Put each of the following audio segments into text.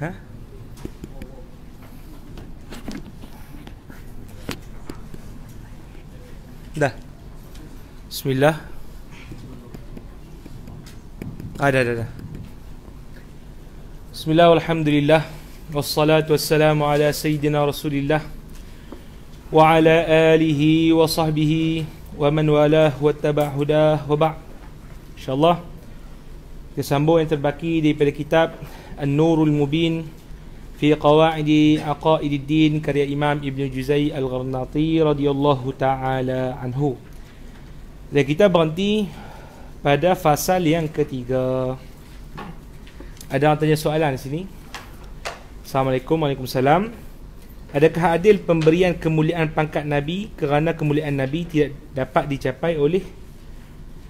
ده بسم الله آه ده ده ده بسم الله والحمد لله والصلاة والسلام على سيدنا رسول الله وعلى آله وصحبه ومن والاه واتبع هداه وبعد إن شاء الله Kita sambung yang terbaki daripada kitab An-Nurul Mubin fi qawaidi aqaididdin karya Imam Ibn Juzai Al-Gharnati radhiyallahu taala anhu. Dan kita berhenti pada fasal yang ketiga. Ada orang tanya soalan di sini. Assalamualaikum, Waalaikumsalam. Adakah adil pemberian kemuliaan pangkat Nabi kerana kemuliaan Nabi tidak dapat dicapai oleh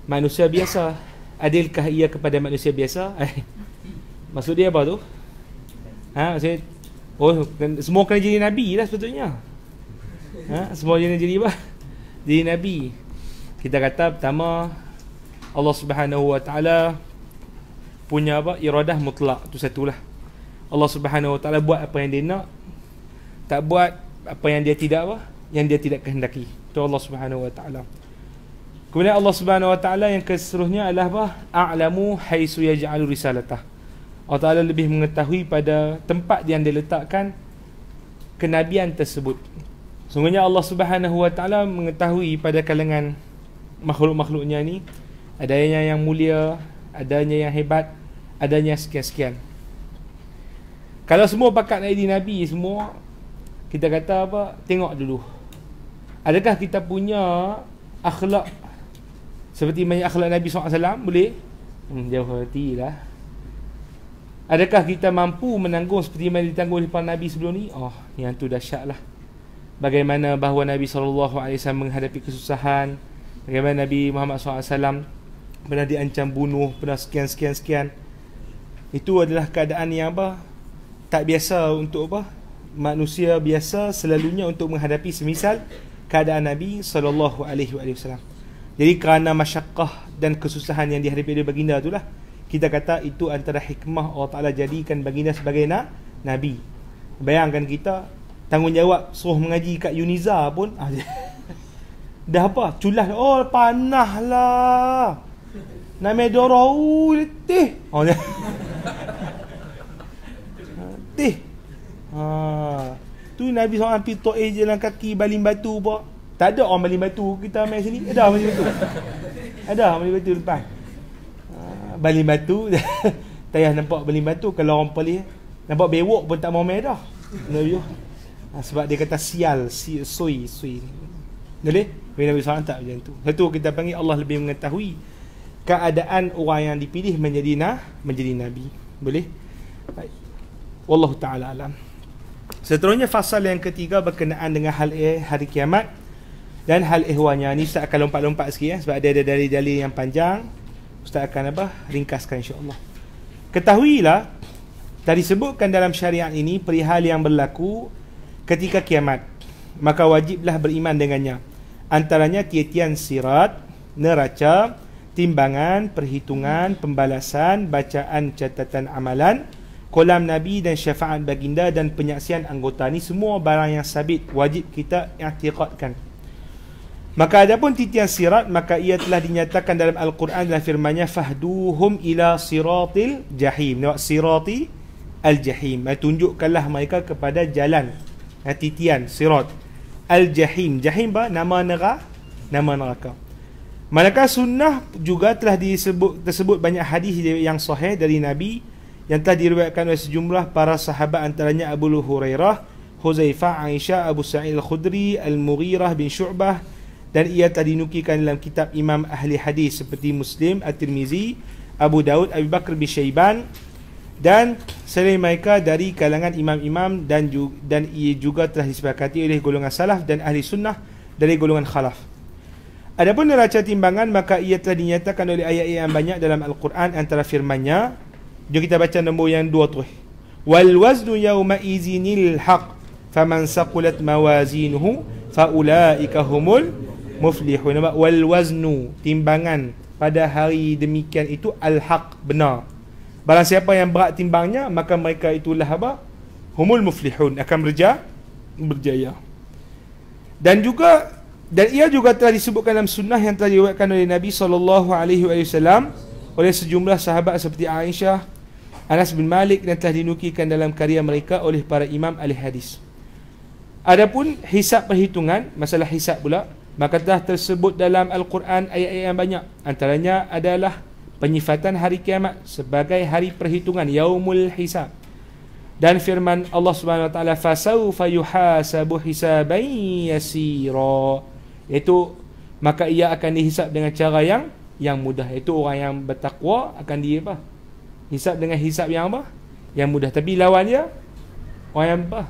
manusia biasa? adilkah ia kepada manusia biasa? Maksud dia apa tu? Ha, maksudnya, oh, kan, semua kena jadi Nabi lah sebetulnya. Ha, semua kena jadi apa? Jadi Nabi. Kita kata pertama, Allah Subhanahu Wa Taala punya apa? Iradah mutlak. Itu satulah. Allah Subhanahu Wa Taala buat apa yang dia nak. Tak buat apa yang dia tidak apa? Yang dia tidak kehendaki. Itu Allah Subhanahu Wa Taala. Kemudian Allah Subhanahu Wa Taala yang keseluruhnya adalah apa? A'lamu haitsu yaj'alu risalatah. Allah Taala lebih mengetahui pada tempat yang diletakkan kenabian tersebut. Sungguhnya Allah Subhanahu Wa Taala mengetahui pada kalangan makhluk-makhluknya ni adanya yang mulia, adanya yang hebat, adanya sekian-sekian. Kalau semua pakat ID Nabi semua kita kata apa? Tengok dulu. Adakah kita punya akhlak seperti banyak akhlak Nabi SAW Boleh? Hmm, jauh hati lah Adakah kita mampu menanggung Seperti mana ditanggung oleh para Nabi sebelum ni? Oh, yang tu dahsyat lah Bagaimana bahawa Nabi SAW menghadapi kesusahan Bagaimana Nabi Muhammad SAW Pernah diancam bunuh Pernah sekian-sekian-sekian Itu adalah keadaan yang apa? Tak biasa untuk apa? Manusia biasa selalunya untuk menghadapi semisal keadaan Nabi saw. Jadi kerana masyakah dan kesusahan yang dihadapi oleh baginda itulah kita kata itu antara hikmah Allah Ta'ala jadikan baginda sebagai na Nabi. Bayangkan kita tanggungjawab suruh mengaji kat Uniza pun ah, dah apa? Culah oh panah lah. Nama Dorau tih Oh ya. Letih. Ha. Tu Nabi seorang pergi tok eh jalan kaki baling batu pun. Tak ada orang Baling Batu kita main sini. Ada orang Baling Batu. Ada orang Baling Batu depan. Ah, Baling Batu. Tayah nampak Baling Batu. Kalau orang Pali. Nampak bewok pun tak mau main dah. Ah, sebab dia kata sial. Si, sui. Sui. Boleh? Bagi Nabi SAW tak macam tu. Satu kita panggil Allah lebih mengetahui. Keadaan orang yang dipilih menjadi nah, menjadi Nabi. Boleh? Baik. Wallahu ta'ala alam. Seterusnya fasal yang ketiga berkenaan dengan hal eh, hari kiamat. Dan hal ihwanya ni Ustaz akan lompat-lompat sikit ya sebab dia ada dari dalil yang panjang. Ustaz akan apa? Ringkaskan insya-Allah. Ketahuilah tadi sebutkan dalam syariat ini perihal yang berlaku ketika kiamat. Maka wajiblah beriman dengannya. Antaranya tiatian sirat, neraca, timbangan, perhitungan, pembalasan, bacaan catatan amalan, kolam Nabi dan syafaat baginda dan penyaksian anggota ni semua barang yang sabit wajib kita i'tiqadkan. Ya, Maka ada pun titian sirat Maka ia telah dinyatakan dalam Al-Quran dalam firmanya Fahduhum ila siratil jahim Nampak sirati al-jahim eh, Tunjukkanlah mereka kepada jalan eh, Titian sirat Al-jahim Jahim bah Nama neraka Nama neraka Manakah sunnah juga telah disebut tersebut banyak hadis yang sahih dari Nabi yang telah diriwayatkan oleh sejumlah para sahabat antaranya Abu Hurairah, Huzaifah, Aisyah, Abu Sa'id Al-Khudri, Al-Mughirah bin Syu'bah, dan ia telah dinukilkan dalam kitab Imam Ahli Hadis seperti Muslim, At-Tirmizi, Abu Daud, Abu Bakar bin Syaiban dan selain mereka dari kalangan imam-imam dan dan ia juga telah disepakati oleh golongan salaf dan ahli sunnah dari golongan khalaf. Adapun neraca timbangan maka ia telah dinyatakan oleh ayat-ayat yang banyak dalam Al-Quran antara firmannya. Jom kita baca nombor yang dua tu. Wal waznu yawma izinil haq faman saqulat mawazinuhu faulaika humul muflih wal waznu timbangan pada hari demikian itu al-haq benar barang siapa yang berat timbangnya maka mereka itulah apa humul muflihun akan berja berjaya dan juga dan ia juga telah disebutkan dalam sunnah yang telah diriwayatkan oleh Nabi saw oleh sejumlah sahabat seperti Aisyah Anas bin Malik dan telah dinukikan dalam karya mereka oleh para imam al-hadis Adapun hisap perhitungan, masalah hisap pula, Maka telah tersebut dalam Al-Quran ayat-ayat yang banyak. Antaranya adalah penyifatan hari kiamat sebagai hari perhitungan. Yaumul Hisab. Dan firman Allah Subhanahu Wa Taala fasawfa yuhasabu hisaban yasira iaitu maka ia akan dihisap dengan cara yang yang mudah itu orang yang bertakwa akan di apa hisap dengan hisap yang apa yang mudah tapi lawan dia orang yang apa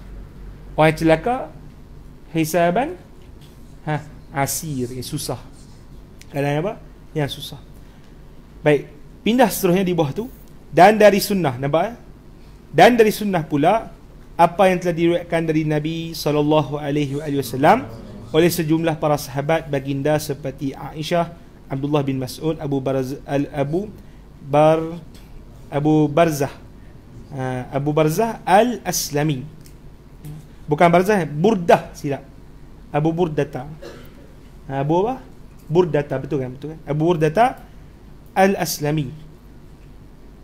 orang celaka hisaban ha asir yang susah keadaan apa yang susah baik pindah seterusnya di bawah tu dan dari sunnah nampak eh? dan dari sunnah pula apa yang telah diriwayatkan dari Nabi sallallahu alaihi wasallam oleh sejumlah para sahabat baginda seperti Aisyah Abdullah bin Mas'ud Abu Barz Al Abu Bar Abu Barzah ha, Abu Barzah Al Aslami bukan Barzah eh? Burdah silap Abu Burdah tak Abu apa? Burdata betul kan? Betul kan? Abu Burdata Al-Aslami.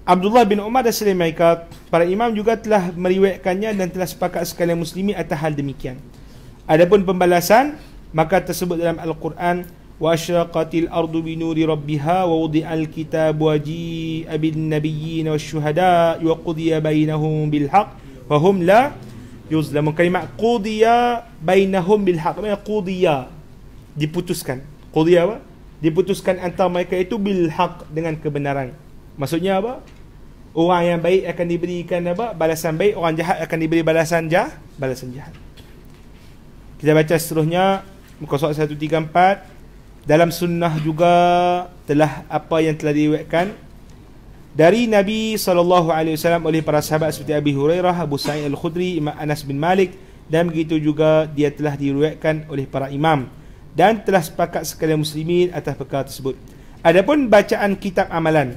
Abdullah bin Umar dan selain mereka para imam juga telah meriwayatkannya dan telah sepakat sekalian muslimi atas hal demikian. Adapun pembalasan maka tersebut dalam Al-Quran wa asyraqatil ardu bi nuri rabbiha wa wudi'al kitabu waji'a bin nabiyyin wasyuhada wa qudiya bainahum bil haqq wa hum la yuzlamun kalimat qudiya bainahum bil haqq qudiya diputuskan. Qudhi apa? Diputuskan antara mereka itu bil haq dengan kebenaran. Maksudnya apa? Orang yang baik akan diberikan apa? Balasan baik, orang jahat akan diberi balasan jahat, balasan jahat. Kita baca seterusnya muka surat 134 dalam sunnah juga telah apa yang telah diriwayatkan dari Nabi saw oleh para sahabat seperti Abi Hurairah, Abu Sa'id Al-Khudri, Imam Anas bin Malik dan begitu juga dia telah diriwayatkan oleh para imam dan telah sepakat sekalian muslimin atas perkara tersebut. Adapun bacaan kitab amalan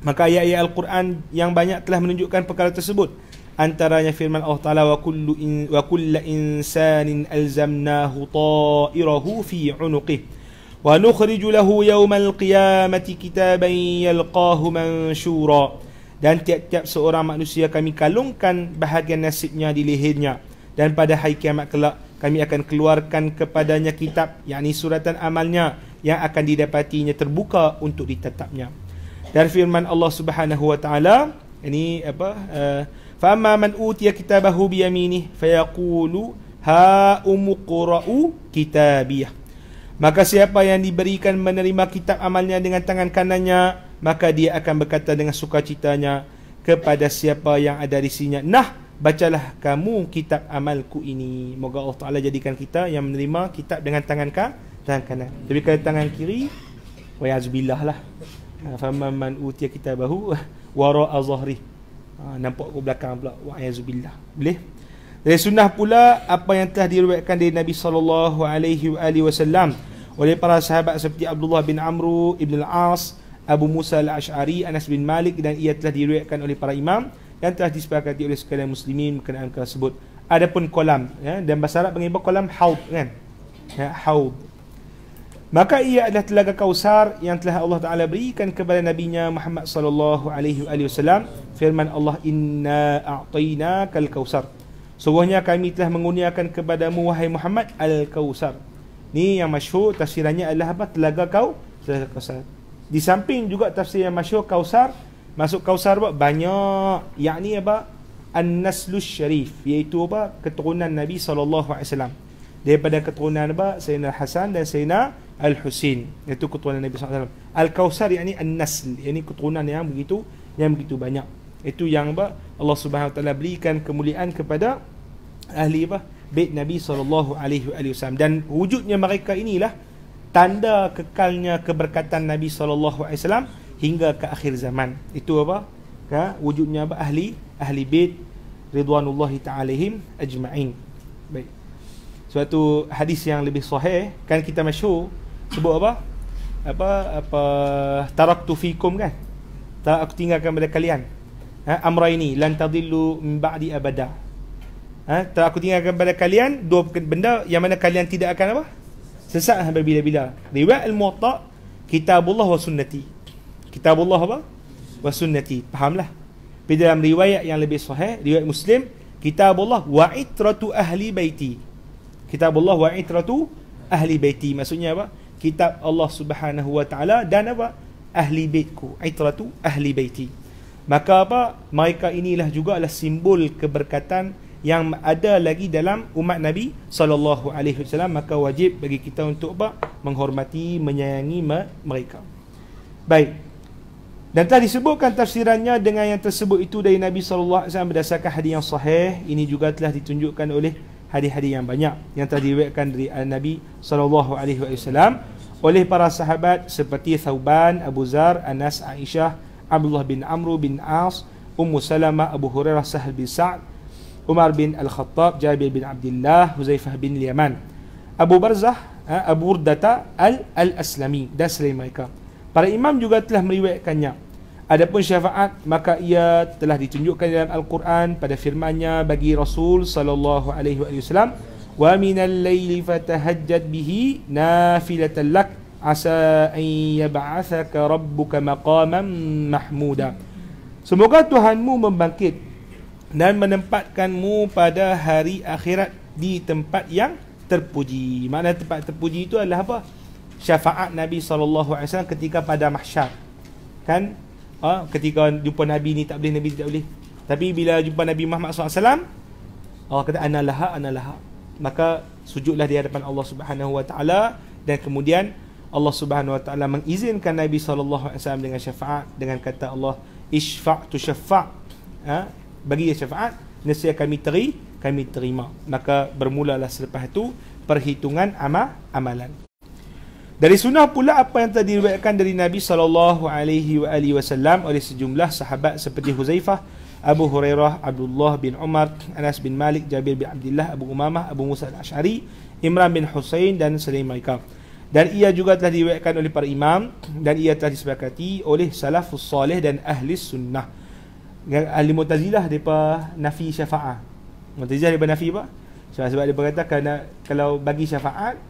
maka ayat-ayat al-Quran yang banyak telah menunjukkan perkara tersebut. Antaranya firman Allah Taala wa kullu in wa kullu insanin alzamnahu ta'irahu fi 'unuqihi wa nukhriju lahu yawmal qiyamati kitaban yalqahu manshura dan tiap-tiap seorang manusia kami kalungkan bahagian nasibnya di lehernya dan pada hari kiamat kelak kami akan keluarkan kepadanya kitab yakni suratan amalnya yang akan didapatinya terbuka untuk ditetapnya dan firman Allah Subhanahu wa taala ini apa uh, fa amma man utiya kitabahu bi yaminih fayaqulu ha umqra'u kitabiyah maka siapa yang diberikan menerima kitab amalnya dengan tangan kanannya maka dia akan berkata dengan sukacitanya kepada siapa yang ada di sini nah bacalah kamu kitab amalku ini. Moga Allah Ta'ala jadikan kita yang menerima kitab dengan tangan kah? Tangan kanan. Tapi kalau tangan kiri, wayazubillah lah. Ha, faman man utia kitab bahu, wara azahri. Ha, nampak ke belakang pula, wayazubillah. Boleh? Dari sunnah pula, apa yang telah diriwayatkan dari Nabi Sallallahu Alaihi Wasallam oleh para sahabat seperti Abdullah bin Amru, Ibn Al-As, Abu Musa Al-Ash'ari, Anas bin Malik dan ia telah diriwayatkan oleh para imam yang telah disepakati oleh sekalian muslimin berkenaan perkara tersebut adapun kolam ya dan bahasa Arab panggil kolam haud kan ya haud maka ia adalah telaga kausar yang telah Allah Taala berikan kepada nabinya Muhammad sallallahu alaihi wasallam firman Allah inna a'tainakal kausar sesungguhnya kami telah menguniakan kepadamu wahai Muhammad al-kausar ni yang masyhur tafsirannya adalah apa telaga kau telaga kausar di samping juga tafsir yang masyhur kausar Masuk kausar apa? Banyak. Yang ni apa? An-Naslus Sharif. Iaitu apa? Keturunan Nabi SAW. Daripada keturunan apa? Sayyidina Hasan dan Sayyidina Al-Husin. Iaitu keturunan Nabi SAW. Al-Kawthar yang ni An-Nasl. Yang ni keturunan yang begitu, yang begitu banyak. Itu yang apa? Allah Subhanahu Taala berikan kemuliaan kepada ahli apa? Bait Nabi saw. dan wujudnya mereka inilah tanda kekalnya keberkatan Nabi saw. alaihi hingga ke akhir zaman itu apa ke wujudnya apa ahli ahli bait ridwanullahi ta'alaihim ajma'in baik suatu hadis yang lebih sahih kan kita masyhur sebut apa apa apa taraktu fikum kan tak aku tinggalkan pada kalian ha, amra ini lan tadillu min ba'di abada ha, tak aku tinggalkan pada kalian dua benda yang mana kalian tidak akan apa sesat lah berbila-bila riwayat al-muwatta kitabullah wa sunnati Kitabullah apa? Wa sunnati. Fahamlah. Tapi dalam riwayat yang lebih sahih, riwayat Muslim, Kitabullah wa itratu ahli baiti. Kitabullah wa itratu ahli baiti. Maksudnya apa? Kitab Allah Subhanahu wa taala dan apa? Ahli baitku, itratu ahli baiti. Maka apa? Mereka inilah juga adalah simbol keberkatan yang ada lagi dalam umat Nabi sallallahu alaihi wasallam maka wajib bagi kita untuk apa? menghormati, menyayangi mereka. Baik. Dan telah disebutkan tafsirannya dengan yang tersebut itu dari Nabi SAW berdasarkan hadis yang sahih. Ini juga telah ditunjukkan oleh hadis-hadis yang banyak yang telah diriwayatkan dari eh, Nabi SAW oleh para sahabat seperti Thauban, Abu Zar, Anas, Aisyah, Abdullah bin Amru bin As, Ummu Salamah, Abu Hurairah, Sahal bin Sa'ad, Umar bin Al-Khattab, Jabir bin Abdullah, Huzaifah bin Yaman, Abu Barzah, eh, Abu Urdata, Al-Aslami dan selain mereka. Para imam juga telah meriwayatkannya. Adapun syafaat maka ia telah ditunjukkan dalam al-Quran pada firman-Nya bagi Rasul sallallahu alaihi wasallam wa al laili fatahajjad bihi nafilatan lak asa an yab'athaka rabbuka maqaman mahmuda. Semoga Tuhanmu membangkit dan menempatkanmu pada hari akhirat di tempat yang terpuji. Mana tempat terpuji itu adalah apa? syafaat Nabi SAW ketika pada mahsyar kan ha? ketika jumpa Nabi ni tak boleh Nabi tidak boleh tapi bila jumpa Nabi Muhammad SAW Allah kata ana laha ana laha maka sujudlah di hadapan Allah Subhanahu wa taala dan kemudian Allah Subhanahu wa taala mengizinkan Nabi SAW dengan syafaat dengan kata Allah isfa tu syafa ha? bagi dia syafaat nescaya kami terima, kami terima maka bermulalah selepas itu perhitungan amal amalan dari sunnah pula apa yang telah diriwayatkan dari Nabi sallallahu alaihi wa alihi wasallam oleh sejumlah sahabat seperti Huzaifah, Abu Hurairah, Abdullah bin Umar, Anas bin Malik, Jabir bin Abdullah, Abu Umamah, Abu Musa al-Ash'ari, Imran bin Hussein dan selain mereka. Dan ia juga telah diriwayatkan oleh para imam dan ia telah disepakati oleh salafus salih dan ahli sunnah. Dan ahli Mu'tazilah depa nafi syafa'ah. Mu'tazilah depa nafi apa? Sebab sebab depa kata kalau bagi syafaat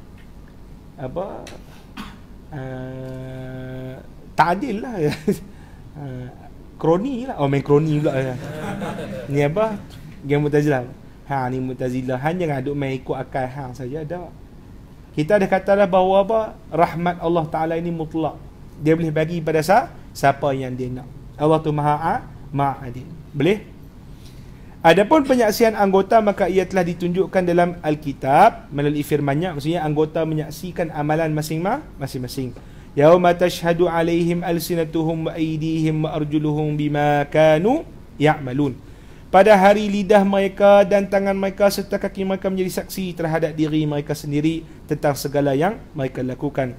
apa uh, tak adil lah. uh, kroni lah. Oh, main kroni pula. Ya. ni apa? Game Mutazilah. Ha, ni Mutazilah. Han jangan aduk main ikut akal hang saja. Dah. Kita dah kata dah bahawa apa? Rahmat Allah Ta'ala ini mutlak. Dia boleh bagi pada siapa yang dia nak. Allah tu maha a, maha'a, adil. Boleh? Adapun penyaksian anggota maka ia telah ditunjukkan dalam Alkitab melalui firman-Nya maksudnya anggota menyaksikan amalan masing-masing. Yauma tashhadu alaihim alsinatuhum wa aydihim wa arjuluhum bima kanu ya'malun. Pada hari lidah mereka dan tangan mereka serta kaki mereka menjadi saksi terhadap diri mereka sendiri tentang segala yang mereka lakukan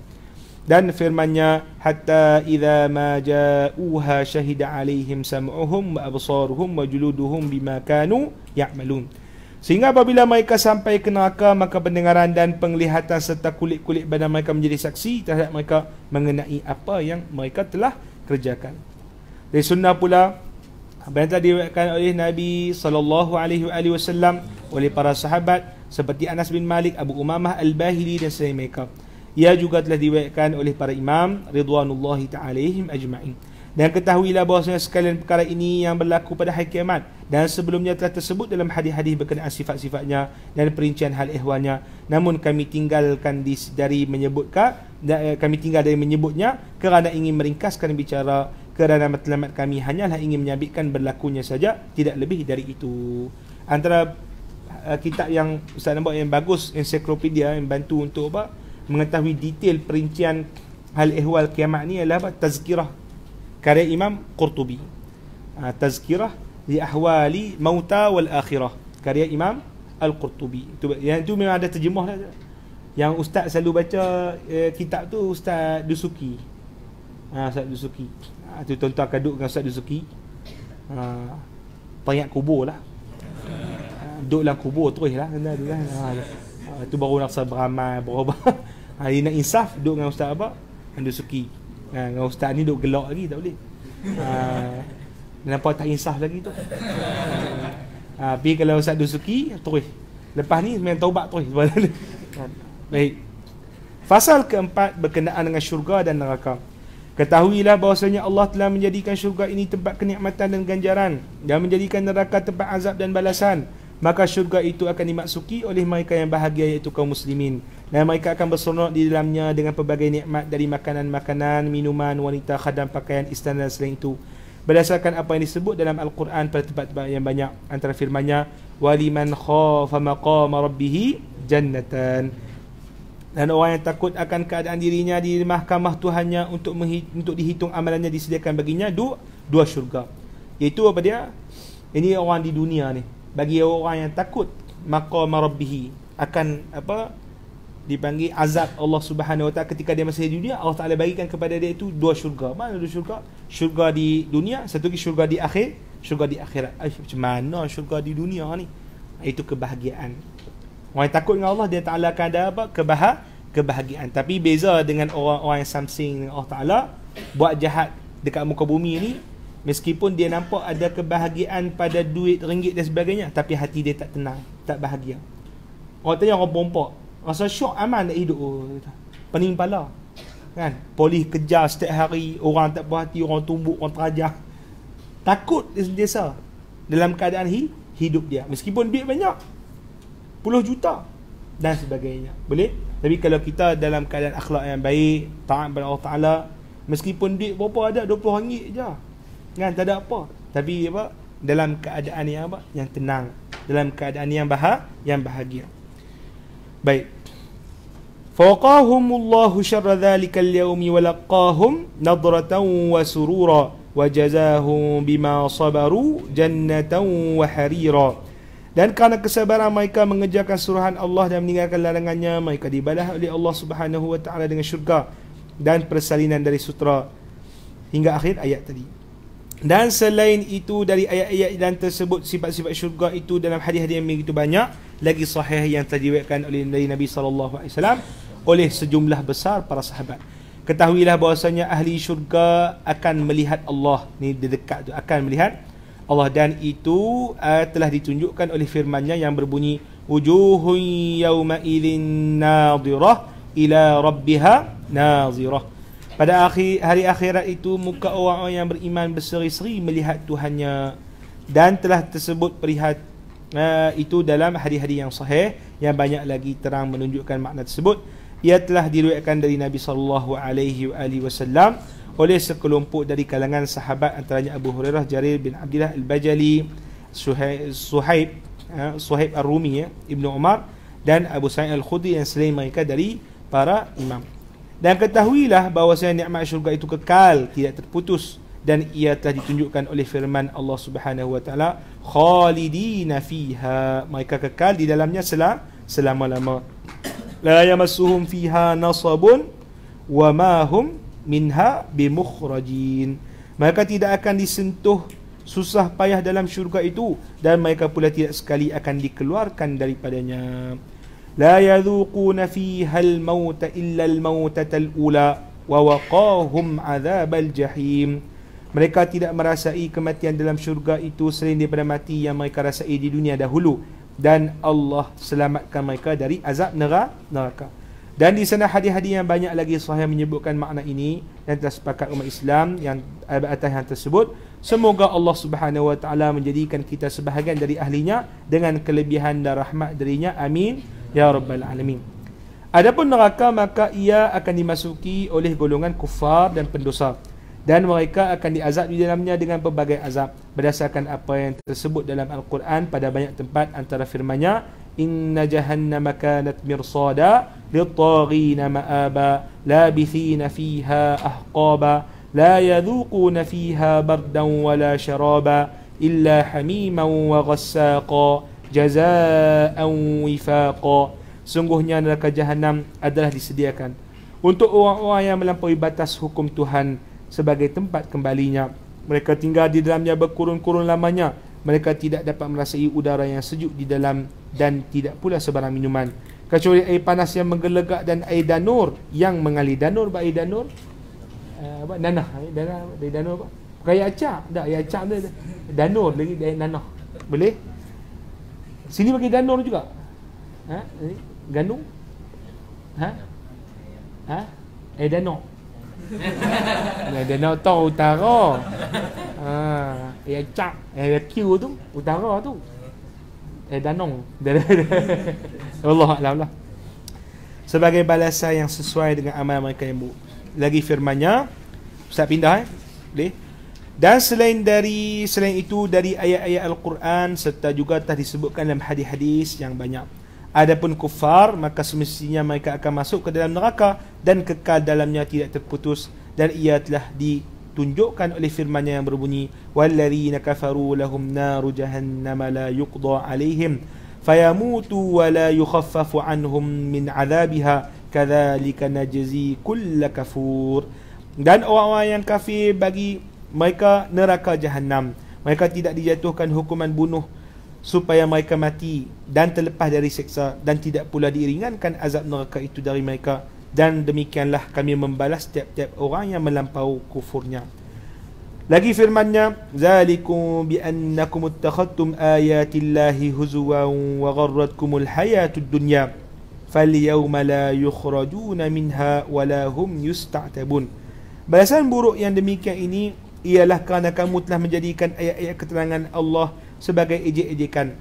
dan firman hatta idza ma ja'uha shahida alaihim sam'uhum wa absaruhum wa juluduhum bima kanu ya'malun sehingga apabila mereka sampai ke neraka maka pendengaran dan penglihatan serta kulit-kulit badan mereka menjadi saksi terhadap mereka mengenai apa yang mereka telah kerjakan dari sunnah pula apa yang telah diriwayatkan oleh Nabi sallallahu alaihi wasallam oleh para sahabat seperti Anas bin Malik, Abu Umamah Al-Bahili dan selain mereka ia juga telah diwakilkan oleh para imam ridwanullahi ta'alaihim ajma'in dan ketahuilah bahawa sekalian perkara ini yang berlaku pada hari kiamat dan sebelumnya telah tersebut dalam hadis-hadis berkenaan sifat-sifatnya dan perincian hal ehwalnya namun kami tinggalkan dari menyebutkan eh, kami tinggal dari menyebutnya kerana ingin meringkaskan bicara kerana matlamat kami hanyalah ingin menyabitkan berlakunya saja tidak lebih dari itu antara uh, kitab yang Ustaz nampak yang bagus ensiklopedia yang bantu untuk apa mengetahui detail perincian hal ehwal kiamat ni adalah apa? tazkirah karya Imam Qurtubi ha, tazkirah li ahwali mauta wal akhirah karya Imam Al-Qurtubi itu, yang itu memang ada terjemah lah yang ustaz selalu baca eh, kitab tu ustaz Dusuki ha, ustaz Dusuki ha, tu tuan-tuan akan duduk dengan ustaz Dusuki ha, payat kubur lah ha, duduk dalam kubur terus lah ha, tu baru nak sabar ramai berubah Hari nak insaf duduk dengan ustaz apa? Andu Suki. Ha, dengan ustaz ni duduk gelak lagi tak boleh. Ha, ah, nampak tak insaf lagi tu. Ha, ah, tapi kalau ustaz Andu Suki terus. Lepas ni main taubat terus. Baik. Fasal keempat berkenaan dengan syurga dan neraka. Ketahuilah bahasanya Allah telah menjadikan syurga ini tempat kenikmatan dan ganjaran dan menjadikan neraka tempat azab dan balasan maka syurga itu akan dimasuki oleh mereka yang bahagia iaitu kaum muslimin dan mereka akan berseronok di dalamnya dengan pelbagai nikmat dari makanan-makanan, minuman, wanita, khadam, pakaian, istana dan selain itu berdasarkan apa yang disebut dalam Al-Quran pada tempat-tempat yang banyak antara firmannya waliman khafa maqama rabbih jannatan dan orang yang takut akan keadaan dirinya di mahkamah Tuhannya untuk untuk dihitung amalannya disediakan baginya dua dua syurga iaitu apa dia ini orang di dunia ni bagi orang yang takut maka marabbihi akan apa dipanggil azab Allah Subhanahu Wa Taala ketika dia masih di dunia Allah Taala bagikan kepada dia itu dua syurga mana dua syurga syurga di dunia satu lagi syurga di akhir syurga di akhirat Ay, macam mana syurga di dunia ni itu kebahagiaan orang yang takut dengan Allah dia Taala akan ada apa Kebaha, kebahagiaan tapi beza dengan orang-orang yang samsing dengan Allah Taala buat jahat dekat muka bumi ni Meskipun dia nampak ada kebahagiaan pada duit, ringgit dan sebagainya Tapi hati dia tak tenang, tak bahagia Orang tanya orang perempuan Rasa syok aman nak hidup oh, Pening pala kan? Polis kejar setiap hari Orang tak puas hati, orang tumbuk, orang terajah Takut dia sentiasa Dalam keadaan hi, hidup dia Meskipun duit banyak Puluh juta dan sebagainya Boleh? Tapi kalau kita dalam keadaan akhlak yang baik Taat kepada Allah Ta'ala Meskipun duit berapa ada 20 ringgit je kan tak ada apa tapi apa dalam keadaan yang apa yang tenang dalam keadaan yang bahagia yang bahagia baik faqahumullahu syarra al yaumi wa laqahum nadratan wa surura wa jazahum bima sabaru jannatan wa harira dan kerana kesabaran mereka mengejarkan suruhan Allah dan meninggalkan larangannya mereka dibalas oleh Allah Subhanahu wa taala dengan syurga dan persalinan dari sutra hingga akhir ayat tadi dan selain itu dari ayat-ayat dan tersebut sifat-sifat syurga itu dalam hadis-hadis yang begitu banyak lagi sahih yang terdiriwayatkan oleh dari Nabi sallallahu alaihi wasallam oleh sejumlah besar para sahabat. Ketahuilah bahasanya ahli syurga akan melihat Allah ni di dekat tu akan melihat Allah dan itu uh, telah ditunjukkan oleh firman-Nya yang berbunyi wujuhun yauma nadhirah ila rabbiha nadhirah pada akhir, hari akhirat itu muka orang-orang yang beriman berseri-seri melihat Tuhannya dan telah tersebut perihat uh, itu dalam hari-hari yang sahih yang banyak lagi terang menunjukkan makna tersebut ia telah diriwayatkan dari Nabi sallallahu alaihi wasallam oleh sekelompok dari kalangan sahabat antaranya Abu Hurairah Jarir bin Abdullah Al-Bajali Suhaib eh, Suhaib, uh, Ar-Rumi ya, Ibnu Umar dan Abu Sa'id Al-Khudri yang selain mereka dari para imam dan ketahuilah bahawasanya nikmat syurga itu kekal, tidak terputus dan ia telah ditunjukkan oleh firman Allah Subhanahu wa taala khalidina fiha mereka kekal di dalamnya selam selama-lama la yamassuhum fiha nasabun wa ma hum minha bimukhrajin mereka tidak akan disentuh susah payah dalam syurga itu dan mereka pula tidak sekali akan dikeluarkan daripadanya لا يذوقون فيها الموت إلا الموتة الأولى ووقاهم عذاب الجحيم Mereka tidak merasai kematian dalam syurga itu selain daripada mati yang mereka rasai di dunia dahulu dan Allah selamatkan mereka dari azab neraka. Dan di sana hadis-hadis yang banyak lagi sahih menyebutkan makna ini dan telah sepakat umat Islam yang atas yang tersebut. Semoga Allah Subhanahu Wa Taala menjadikan kita sebahagian dari ahlinya dengan kelebihan dan rahmat darinya. Amin. Ya Rabbal Alamin Adapun neraka maka ia akan dimasuki oleh golongan kufar dan pendosa dan mereka akan diazab di dalamnya dengan pelbagai azab berdasarkan apa yang tersebut dalam Al-Quran pada banyak tempat antara firmannya inna jahannam kanat mirsada lit-taghin ma'aba labithina fiha ahqaba la yadhuquna fiha bardan wala sharaba illa hamiman wa ghassaqan jazaa'an wifaqa sungguhnya neraka jahanam adalah disediakan untuk orang-orang yang melampaui batas hukum Tuhan sebagai tempat kembalinya mereka tinggal di dalamnya berkurun-kurun lamanya mereka tidak dapat merasai udara yang sejuk di dalam dan tidak pula sebarang minuman kecuali air panas yang menggelegak dan air danur yang mengalir danur bagi danur eh, apa nanah air danur dari danur apa bukan air acak tak air acak tu danur lagi dari nanah boleh Sini bagi gandum juga. Ha? Gandum? Ha? Ha? Eh danau. Eh danau tau utara. Ha, eh cak, eh Q tu utara tu. Eh danong. Allah alam lah. Sebagai balasan yang sesuai dengan amal mereka yang buruk. Lagi firmannya, Ustaz pindah eh. Boleh? Dan selain dari selain itu dari ayat-ayat Al-Quran serta juga telah disebutkan dalam hadis-hadis yang banyak. Adapun kufar maka semestinya mereka akan masuk ke dalam neraka dan kekal dalamnya tidak terputus dan ia telah ditunjukkan oleh firman-Nya yang berbunyi wallazina kafaru lahum naru jahannam la yuqda alaihim fayamutu wa la yukhaffafu anhum min adhabiha kadzalika najzi kull kafur dan orang-orang yang kafir bagi mereka neraka jahanam mereka tidak dijatuhkan hukuman bunuh supaya mereka mati dan terlepas dari seksa dan tidak pula diiringankan azab neraka itu dari mereka dan demikianlah kami membalas tiap-tiap orang yang melampau kufurnya lagi firmannya zalikum bi annakum ittakhadtum ayatillahi huzwan wa gharratkumul hayatud dunya falyawma la yukhrajuna minha wala hum yusta'tabun balasan buruk yang demikian ini ialah kerana kamu telah menjadikan ayat-ayat keterangan Allah sebagai ejek-ejekan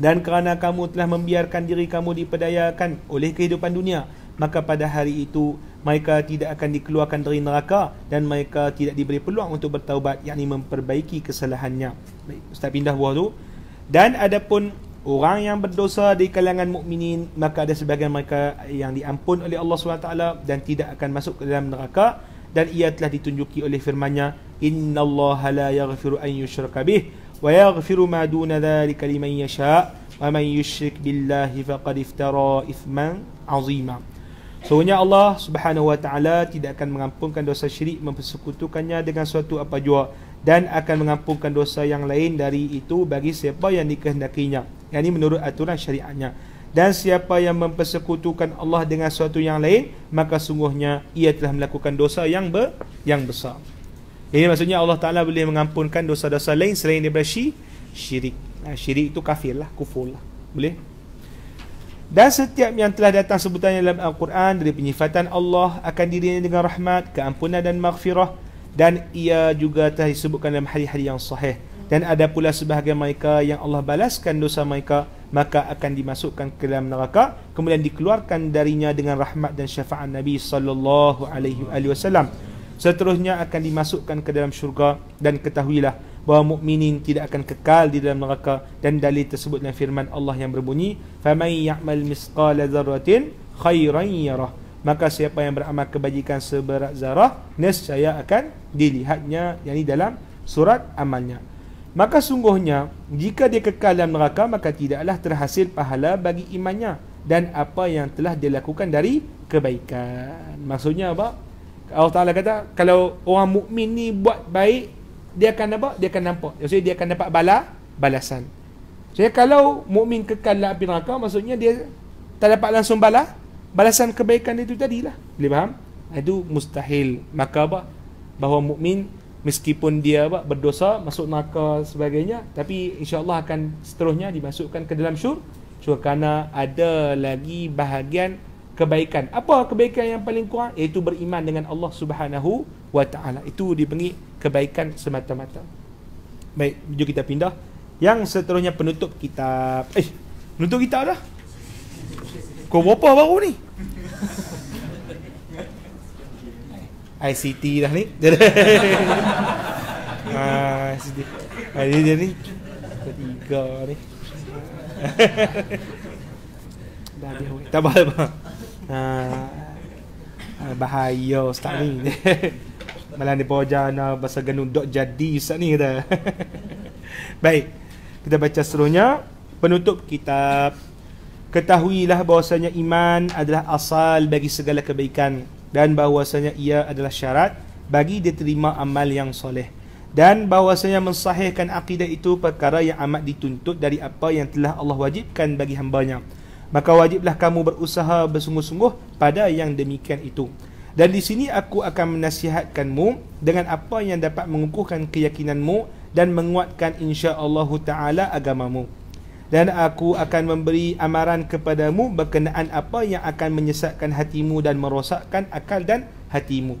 dan kerana kamu telah membiarkan diri kamu dipedayakan oleh kehidupan dunia maka pada hari itu mereka tidak akan dikeluarkan dari neraka dan mereka tidak diberi peluang untuk bertaubat yakni memperbaiki kesalahannya baik ustaz pindah buah tu dan adapun orang yang berdosa di kalangan mukminin maka ada sebahagian mereka yang diampun oleh Allah SWT dan tidak akan masuk ke dalam neraka dan ia telah ditunjuki oleh firman-Nya إن الله لا يغفر أن يشرك به ويغفر ما دون ذلك لمن يشاء ومن يشرك بالله فقد افترى إثما عظيما Sebenarnya Allah subhanahu wa ta'ala tidak akan mengampunkan dosa syirik mempersekutukannya dengan suatu apa jua dan akan mengampunkan dosa yang lain dari itu bagi siapa yang dikehendakinya. Yang ini menurut aturan syariatnya. Dan siapa yang mempersekutukan Allah dengan suatu yang lain, maka sungguhnya ia telah melakukan dosa yang ber, yang besar. Ini maksudnya Allah Ta'ala boleh mengampunkan dosa-dosa lain selain daripada syirik. Ha, syirik itu kafir lah, kufur lah. Boleh? Dan setiap yang telah datang sebutannya dalam Al-Quran dari penyifatan Allah akan dirinya dengan rahmat, keampunan dan maghfirah. Dan ia juga telah disebutkan dalam hari-hari yang sahih. Dan ada pula sebahagian mereka yang Allah balaskan dosa mereka, maka akan dimasukkan ke dalam neraka, kemudian dikeluarkan darinya dengan rahmat dan syafaat Nabi Sallallahu Alaihi Wasallam seterusnya akan dimasukkan ke dalam syurga dan ketahuilah bahawa mukminin tidak akan kekal di dalam neraka dan dalil tersebut dalam firman Allah yang berbunyi famay ya'mal misqala dzarratin khairan yarah maka siapa yang beramal kebajikan seberat zarah nescaya akan dilihatnya yakni dalam surat amalnya maka sungguhnya jika dia kekal dalam neraka maka tidaklah terhasil pahala bagi imannya dan apa yang telah dilakukan dari kebaikan maksudnya apa Allah Ta'ala kata kalau orang mukmin ni buat baik dia akan apa? dia akan nampak maksudnya dia akan dapat bala balasan jadi kalau mukmin kekal dalam api neraka maksudnya dia tak dapat langsung bala balasan kebaikan itu tadilah boleh faham? itu mustahil maka apa? bahawa mukmin meskipun dia apa? berdosa masuk neraka sebagainya tapi insyaAllah akan seterusnya dimasukkan ke dalam syur syur kerana ada lagi bahagian kebaikan. Apa kebaikan yang paling kuat? Iaitu beriman dengan Allah Subhanahu wa taala. Itu dipanggil kebaikan semata-mata. Baik, jom kita pindah. Yang seterusnya penutup kitab. Eh, penutup kita dah. Kau berapa baru ni? ICT dah ni. ha, ah, ICT. Ini ah, dia ni. Ketiga ni. Dah dia. Tak apa-apa. Ah, ah, bahaya ustaz ni. Malam ni bawa jana ah, bahasa ganung dok jadi ustaz ni kata. Baik. Kita baca seterusnya penutup kitab ketahuilah bahwasanya iman adalah asal bagi segala kebaikan dan bahwasanya ia adalah syarat bagi diterima amal yang soleh dan bahwasanya mensahihkan akidah itu perkara yang amat dituntut dari apa yang telah Allah wajibkan bagi hamba-Nya maka wajiblah kamu berusaha bersungguh-sungguh pada yang demikian itu. Dan di sini aku akan menasihatkanmu dengan apa yang dapat mengukuhkan keyakinanmu dan menguatkan insya-Allah taala agamamu. Dan aku akan memberi amaran kepadamu berkenaan apa yang akan menyesatkan hatimu dan merosakkan akal dan hatimu.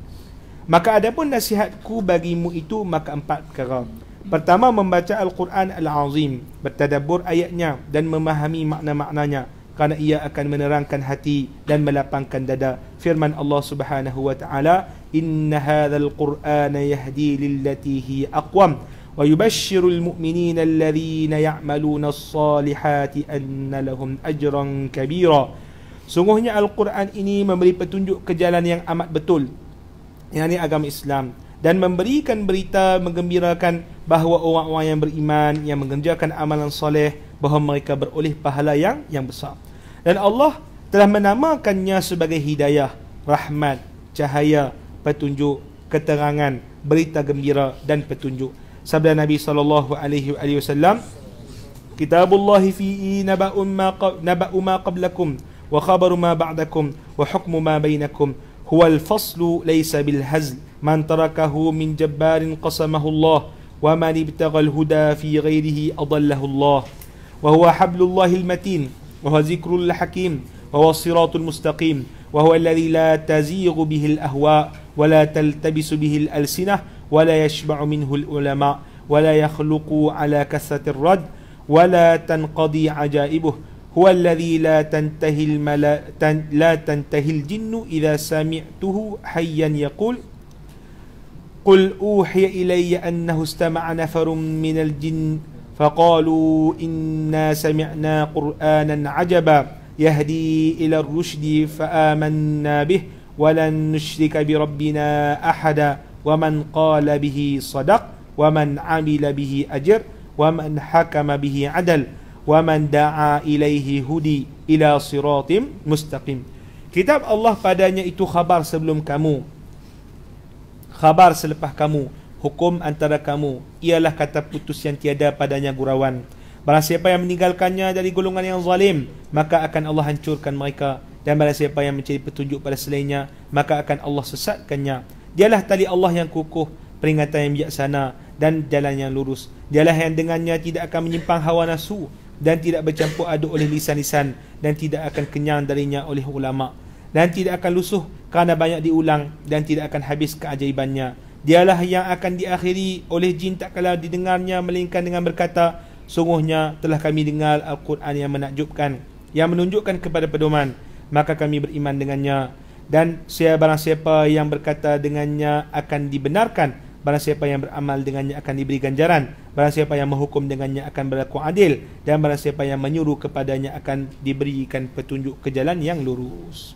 Maka adapun nasihatku bagimu itu maka empat perkara. Pertama membaca Al-Quran Al-Azim, bertadabur ayatnya dan memahami makna-maknanya kerana ia akan menerangkan hati dan melapangkan dada firman Allah Subhanahu wa taala inna hadzal qur'ana yahdi lillati hi aqwam wa yubashshirul mu'minina alladhina ya'maluna as-salihati anna lahum ajran kabira sungguhnya al-Quran ini memberi petunjuk ke jalan yang amat betul yakni agama Islam dan memberikan berita menggembirakan bahawa orang-orang yang beriman yang mengerjakan amalan soleh bahawa mereka beroleh pahala yang yang besar. Dan Allah telah menamakannya sebagai hidayah, rahmat, cahaya, petunjuk, keterangan, berita gembira dan petunjuk. Sabda Nabi sallallahu alaihi wasallam Kitabullah fihi naba'un ma naba'u ma qablakum wa khabaru ma ba'dakum wa hukmu ma bainakum huwa al-faslu laysa bil hazl man tarakahu min jabbarin qasamahu Allah wa man ibtagha huda fi ghayrihi adallahu Allah وهو حبل الله المتين وهو ذكر الحكيم وهو الصراط المستقيم وهو الذي لا تزيغ به الأهواء ولا تلتبس به الألسنة ولا يشبع منه العلماء ولا يخلق على كثرة الرد ولا تنقضي عجائبه هو الذي لا تنتهي الملا تن لا تنتهي الجن إذا سمعته حيا يقول قل أوحي إلي أنه استمع نفر من الجن فقالوا إنا سمعنا قرآنا عجبا يهدي إلى الرشد فآمنا به ولن نشرك بربنا أحدا ومن قال به صدق ومن عمل به أجر ومن حكم به عدل ومن دعا إليه هدي إلى صراط مستقيم كتاب الله padanya itu khabar sebelum kamu khabar selepas kamu hukum antara kamu ialah kata putus yang tiada padanya gurauan barang siapa yang meninggalkannya dari golongan yang zalim maka akan Allah hancurkan mereka dan barang siapa yang mencari petunjuk pada selainnya maka akan Allah sesatkannya dialah tali Allah yang kukuh peringatan yang bijaksana dan jalan yang lurus dialah yang dengannya tidak akan menyimpang hawa nafsu dan tidak bercampur aduk oleh lisan-lisan dan tidak akan kenyang darinya oleh ulama dan tidak akan lusuh kerana banyak diulang dan tidak akan habis keajaibannya. Dialah yang akan diakhiri oleh jin tak kalah didengarnya melainkan dengan berkata Sungguhnya telah kami dengar Al-Quran yang menakjubkan Yang menunjukkan kepada pedoman Maka kami beriman dengannya Dan siapa barang siapa yang berkata dengannya akan dibenarkan Barang siapa yang beramal dengannya akan diberi ganjaran Barang siapa yang menghukum dengannya akan berlaku adil Dan barang siapa yang menyuruh kepadanya akan diberikan petunjuk ke jalan yang lurus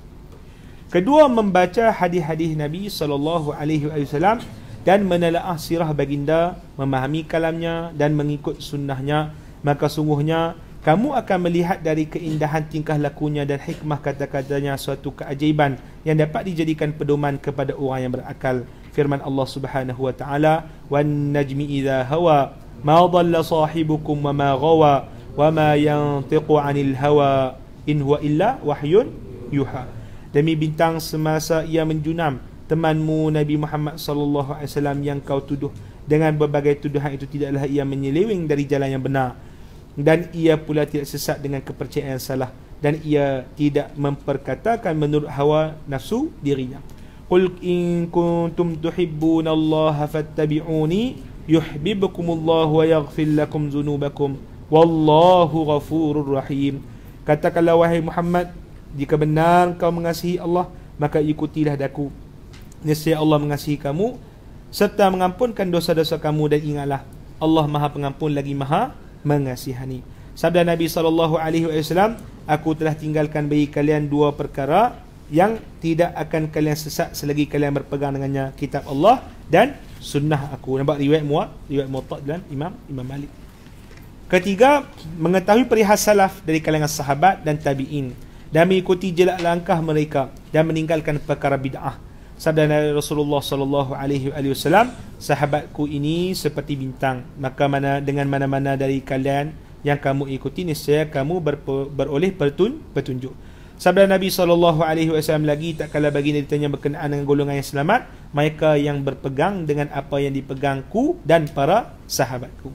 Kedua membaca hadis-hadis Nabi sallallahu alaihi wasallam dan menelaah sirah baginda, memahami kalamnya dan mengikut sunnahnya, maka sungguhnya kamu akan melihat dari keindahan tingkah lakunya dan hikmah kata-katanya suatu keajaiban yang dapat dijadikan pedoman kepada orang yang berakal. Firman Allah Subhanahu wa taala, "Wan najmi idza hawa, ma dhalla sahibukum wa ma ghawa, wa ma yantiqu 'anil hawa, in huwa illa wahyun yuha." demi bintang semasa ia menjunam temanmu Nabi Muhammad sallallahu alaihi wasallam yang kau tuduh dengan berbagai tuduhan itu tidaklah ia menyeleweng dari jalan yang benar dan ia pula tidak sesat dengan kepercayaan yang salah dan ia tidak memperkatakan menurut hawa nafsu dirinya qul in kuntum tuhibbuna Allah fattabi'uni yuhibbukumullahu wa yaghfir lakum dhunubakum wallahu ghafurur rahim katakanlah wahai Muhammad jika benar kau mengasihi Allah Maka ikutilah daku Nisya Allah mengasihi kamu Serta mengampunkan dosa-dosa kamu Dan ingatlah Allah maha pengampun lagi maha mengasihani Sabda Nabi SAW Aku telah tinggalkan bagi kalian dua perkara Yang tidak akan kalian sesak Selagi kalian berpegang dengannya Kitab Allah dan sunnah aku Nampak riwayat muat Riwayat tak dalam Imam Imam Malik Ketiga Mengetahui perihal salaf Dari kalangan sahabat dan tabi'in dan mengikuti jelak langkah mereka dan meninggalkan perkara bid'ah. Sabda Nabi Rasulullah sallallahu alaihi wasallam, sahabatku ini seperti bintang, maka mana dengan mana-mana dari kalian yang kamu ikuti saya, kamu beroleh pertun, petunjuk. Sabda Nabi sallallahu alaihi wasallam lagi tak kala baginda ditanya berkenaan dengan golongan yang selamat, mereka yang berpegang dengan apa yang dipegangku dan para sahabatku.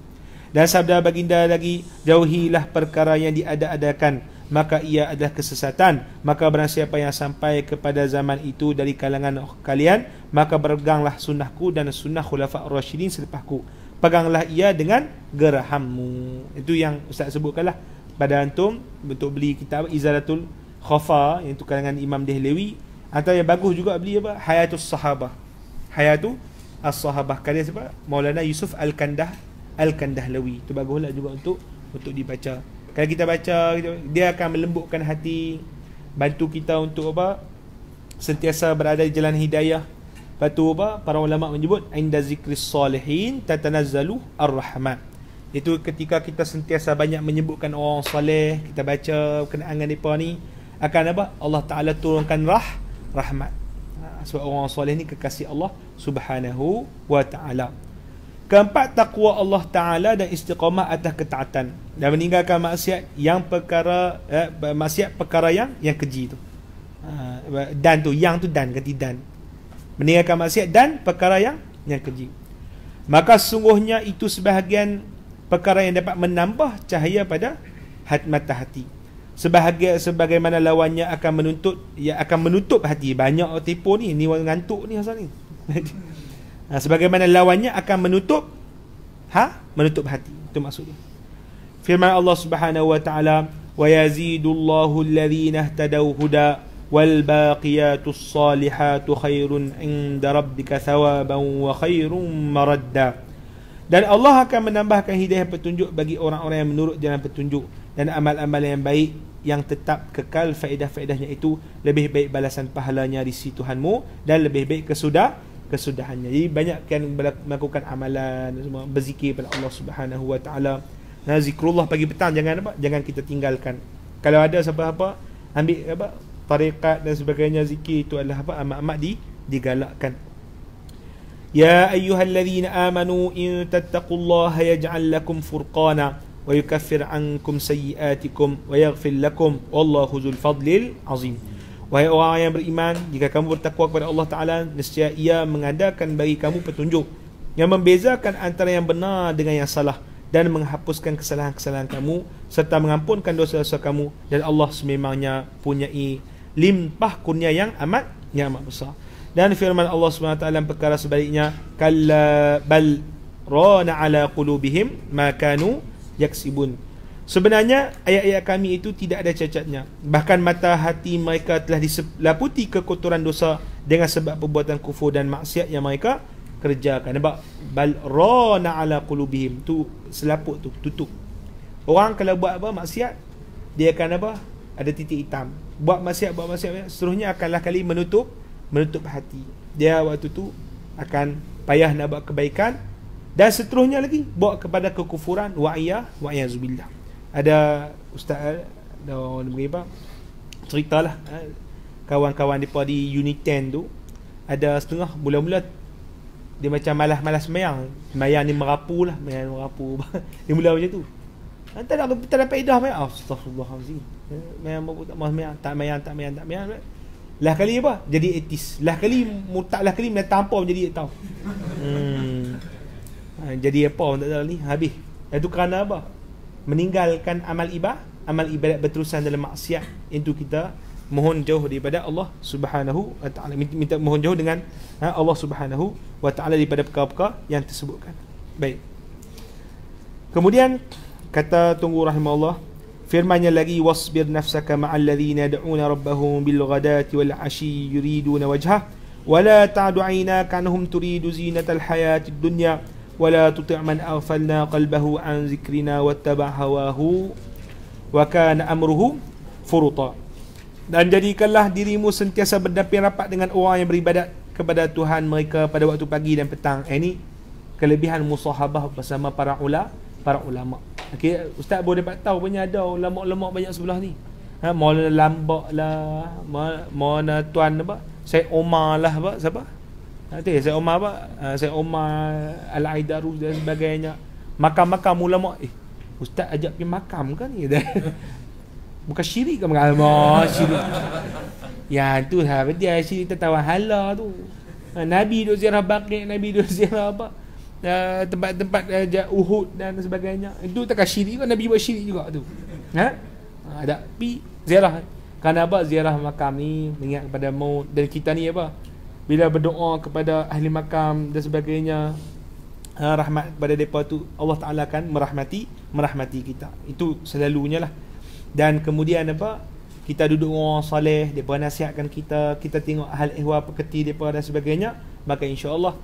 Dan sabda baginda lagi, jauhilah perkara yang diada-adakan maka ia adalah kesesatan maka barang siapa yang sampai kepada zaman itu dari kalangan kalian maka berganglah sunnahku dan sunnah khulafa rasyidin selepasku peganglah ia dengan gerahammu itu yang ustaz sebutkanlah pada antum untuk beli kitab Izalatul Khafa yang itu kalangan Imam Dehlewi atau yang bagus juga beli apa Hayatus Sahabah Hayatus As-Sahabah karya siapa Maulana Yusuf Al-Kandah Al-Kandahlawi itu baguslah juga untuk untuk dibaca kalau kita baca dia akan melembutkan hati bantu kita untuk apa? Sentiasa berada di jalan hidayah. Batu apa? Para ulama menyebut inda zikri salihin tatanazalu ar-rahmat. Itu ketika kita sentiasa banyak menyebutkan orang soleh, kita baca berkenaan dengan depa ni akan apa? Allah Taala turunkan rah rahmat. Ha, sebab orang soleh ni kekasih Allah Subhanahu wa ta'ala Keempat, taqwa Allah ta'ala Dan istiqamah atas ketaatan dan meninggalkan maksiat yang perkara eh, maksiat perkara yang yang keji tu. Ha, dan tu yang tu dan ganti dan. Meninggalkan maksiat dan perkara yang yang keji. Maka sungguhnya itu sebahagian perkara yang dapat menambah cahaya pada hati mata hati. Sebahagia sebagaimana lawannya akan menuntut ya akan menutup hati. Banyak tipu ni, ni orang ngantuk ni asal ni. Ha, sebagaimana lawannya akan menutup ha menutup hati. Itu maksudnya firman Allah Subhanahu wa taala wa yazidullahu alladhina ihtadaw huda wal baqiyatu salihatu khairun inda rabbika thawaban wa khairum maradda dan Allah akan menambahkan hidayah petunjuk bagi orang-orang yang menurut jalan petunjuk dan amal-amal yang baik yang tetap kekal faedah-faedahnya itu lebih baik balasan pahalanya di sisi Tuhanmu dan lebih baik kesudah kesudahannya. Jadi banyakkan melakukan amalan semua berzikir kepada Allah Subhanahu wa taala. Nah, zikrullah pagi petang jangan apa? Jangan kita tinggalkan. Kalau ada siapa-siapa ambil apa? tarekat dan sebagainya zikir itu adalah apa? amat-amat di digalakkan. Ya ayyuhallazina amanu in tattaqullaha yaj'al lakum furqana wa yukaffir ankum sayyi'atikum wa yaghfir lakum wallahu dzul fadlil azim. Wahai orang yang beriman, jika kamu bertakwa kepada Allah Ta'ala, nescaya ia mengadakan bagi kamu petunjuk yang membezakan antara yang benar dengan yang salah dan menghapuskan kesalahan-kesalahan kamu serta mengampunkan dosa-dosa kamu dan Allah sememangnya punyai limpah kurnia yang amat yang amat besar. Dan firman Allah SWT dalam perkara sebaliknya, kalla bal rana ala qulubihim ma kanu yaksibun. Sebenarnya ayat-ayat kami itu tidak ada cacatnya. Bahkan mata hati mereka telah dilaputi kekotoran dosa dengan sebab perbuatan kufur dan maksiat yang mereka kerjakan nampak bal rana ala qulubihim tu selaput tu tutup orang kalau buat apa maksiat dia akan apa ada titik hitam buat maksiat buat maksiat seluruhnya lah kali menutup menutup hati dia waktu tu akan payah nak buat kebaikan dan seterusnya lagi buat kepada kekufuran wa iya wa iya zubillah ada ustaz ada orang yang beribah ceritalah eh, kawan-kawan di uni 10 tu ada setengah mula-mula dia macam malas-malas semayang semayang ni merapu lah semayang merapu dia mula macam tu tak ada tak dapat idah semayang astagfirullahalazim semayang merapu tak semayang eh, tak semayang tak semayang tak semayang lah kali apa jadi etis lah kali mutak lah kali menata apa menjadi tau hmm. ha, jadi apa tak tahu ni habis itu kerana apa meninggalkan amal ibadah amal ibadat berterusan dalam maksiat itu kita mohon jauh daripada Allah Subhanahu wa taala minta mohon jauh dengan ha, Allah Subhanahu wa taala daripada perkara-perkara yang tersebutkan baik kemudian kata tunggu rahimahullah firmannya lagi wasbir nafsaka ma'al ladzina yad'una rabbahum bil ghadati wal 'ashi yuriduna wajha ولا تعد عيناك عنهم تريد زينة الحياة الدنيا ولا تطع من أغفلنا قلبه عن ذكرنا واتبع هواه وكان أمره فرطا dan jadikanlah dirimu sentiasa berdamping rapat dengan orang yang beribadat kepada Tuhan mereka pada waktu pagi dan petang. Ini eh, kelebihan musahabah bersama para ulama, para ulama. Okey, ustaz boleh dapat tahu punya ada ulama-ulama banyak sebelah ni. Ha, Maulana Lambak lah, Maulana Tuan apa? Said Omar lah apa? Siapa? Nanti ha, Said Omar apa? Ha, Said Omar Al-Aidarus dan sebagainya. Makam-makam ulama eh. Ustaz ajak pergi makam kan ni? Bukan syirik ke mengalah syirik. Ya tu lah dia syirik tertawa hala tu. Ha, Nabi duk ziarah Baqi', Nabi duk ziarah apa? Ha, tempat-tempat uh, Uhud dan sebagainya. Itu tak syirik ke Nabi buat syirik juga tu. Ha? Ada ha, pi ziarah kerana apa ziarah makam ni mengingat kepada maut dan kita ni apa bila berdoa kepada ahli makam dan sebagainya rahmat pada depa tu Allah Taala akan merahmati merahmati kita itu selalunya lah dan kemudian apa kita duduk dengan orang soleh depa nasihatkan kita kita tengok hal ehwal peketi depa dan sebagainya maka insya Allah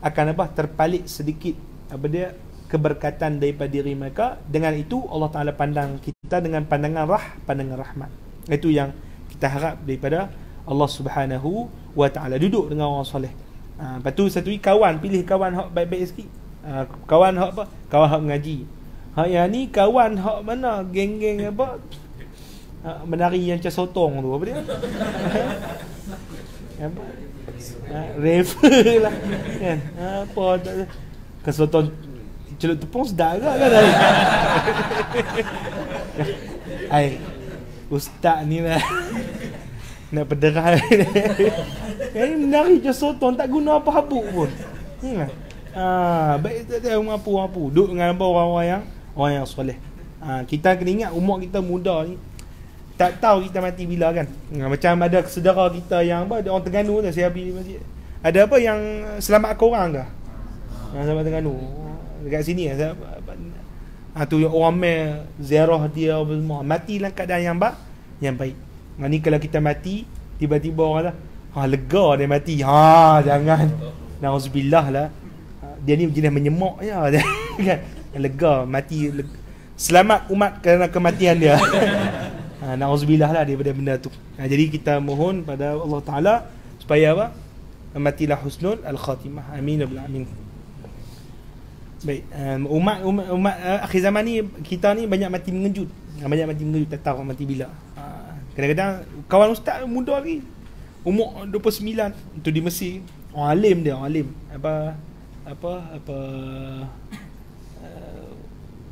akan apa terpalit sedikit apa dia keberkatan daripada diri mereka dengan itu Allah Taala pandang kita dengan pandangan rah pandangan rahmat itu yang kita harap daripada Allah Subhanahu wa taala duduk dengan orang soleh ah lepas tu satu kawan pilih kawan hak baik-baik sikit ah, kawan apa kawan hak ngaji Ha yang ni kawan hak mana geng-geng apa? Ha, menari yang macam sotong tu apa dia? Ha? apa? Ha, refer lah kan. Ha, apa tak kan ke sotong celup tepung sedap ke kan ai? ustaz ni lah. Nak berderah Ini eh, menari je sotong Tak guna apa habuk pun hmm. Ha, baik tak tahu apa-apa, Duduk dengan apa orang-orang yang orang yang soleh. Ha, kita kena ingat umur kita muda ni tak tahu kita mati bila kan. Ha, macam ada saudara kita yang apa orang Terengganu tu saya pergi masjid. Ada apa yang selamat kau orang ke? Yang ha, selamat Terengganu. Dekat sini ah. Ha, tu orang mai ziarah dia apa semua. Mati dalam keadaan yang baik. Yang baik. Ha, ni kalau kita mati tiba-tiba orang dah ha, lega dia mati. Ha jangan. Nauzubillah lah. Ha, dia ni jenis menyemok Ya. Kan yang lega mati lega. selamat umat kerana kematian dia ha, ah, na'uzubillah lah daripada benda tu ha, jadi kita mohon pada Allah Ta'ala supaya apa matilah husnul al-khatimah amin ya abul amin baik um, umat umat, umat uh, akhir zaman ni kita ni banyak mati mengejut ah, banyak mati mengejut tak tahu mati bila ha, kadang-kadang kawan ustaz muda lagi umur 29 tu di Mesir orang alim dia orang alim apa apa apa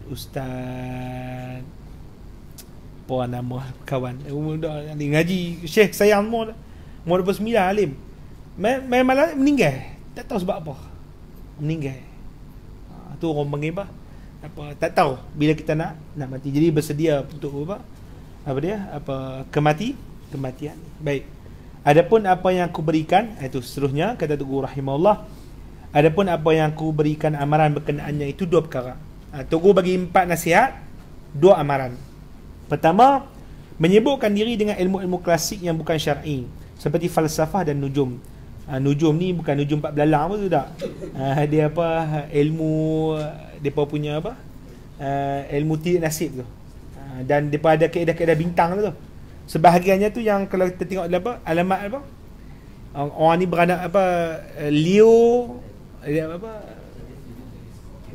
Ustaz apa nama kawan eh, umur dah nanti ngaji Syekh sayang semua umur 29 alim main malam meninggal tak tahu sebab apa meninggal ha, tu orang panggil apa apa tak tahu bila kita nak nak mati jadi bersedia untuk apa apa dia apa kemati kematian baik adapun apa yang aku berikan itu eh, seterusnya kata tu rahimahullah adapun apa yang aku berikan amaran berkenaannya itu dua perkara Ah, Tok Guru bagi empat nasihat, dua amaran. Pertama, menyebutkan diri dengan ilmu-ilmu klasik yang bukan syar'i seperti falsafah dan nujum. Uh, nujum ni bukan nujum empat belalang apa tu tak? Uh, dia apa ilmu dia punya apa? Uh, ilmu tiada nasib tu. Uh, dan depa ada kaedah-kaedah bintang tu. Sebahagiannya tu yang kalau kita tengok apa alamat apa? Uh, orang ni beranak apa Leo dia apa?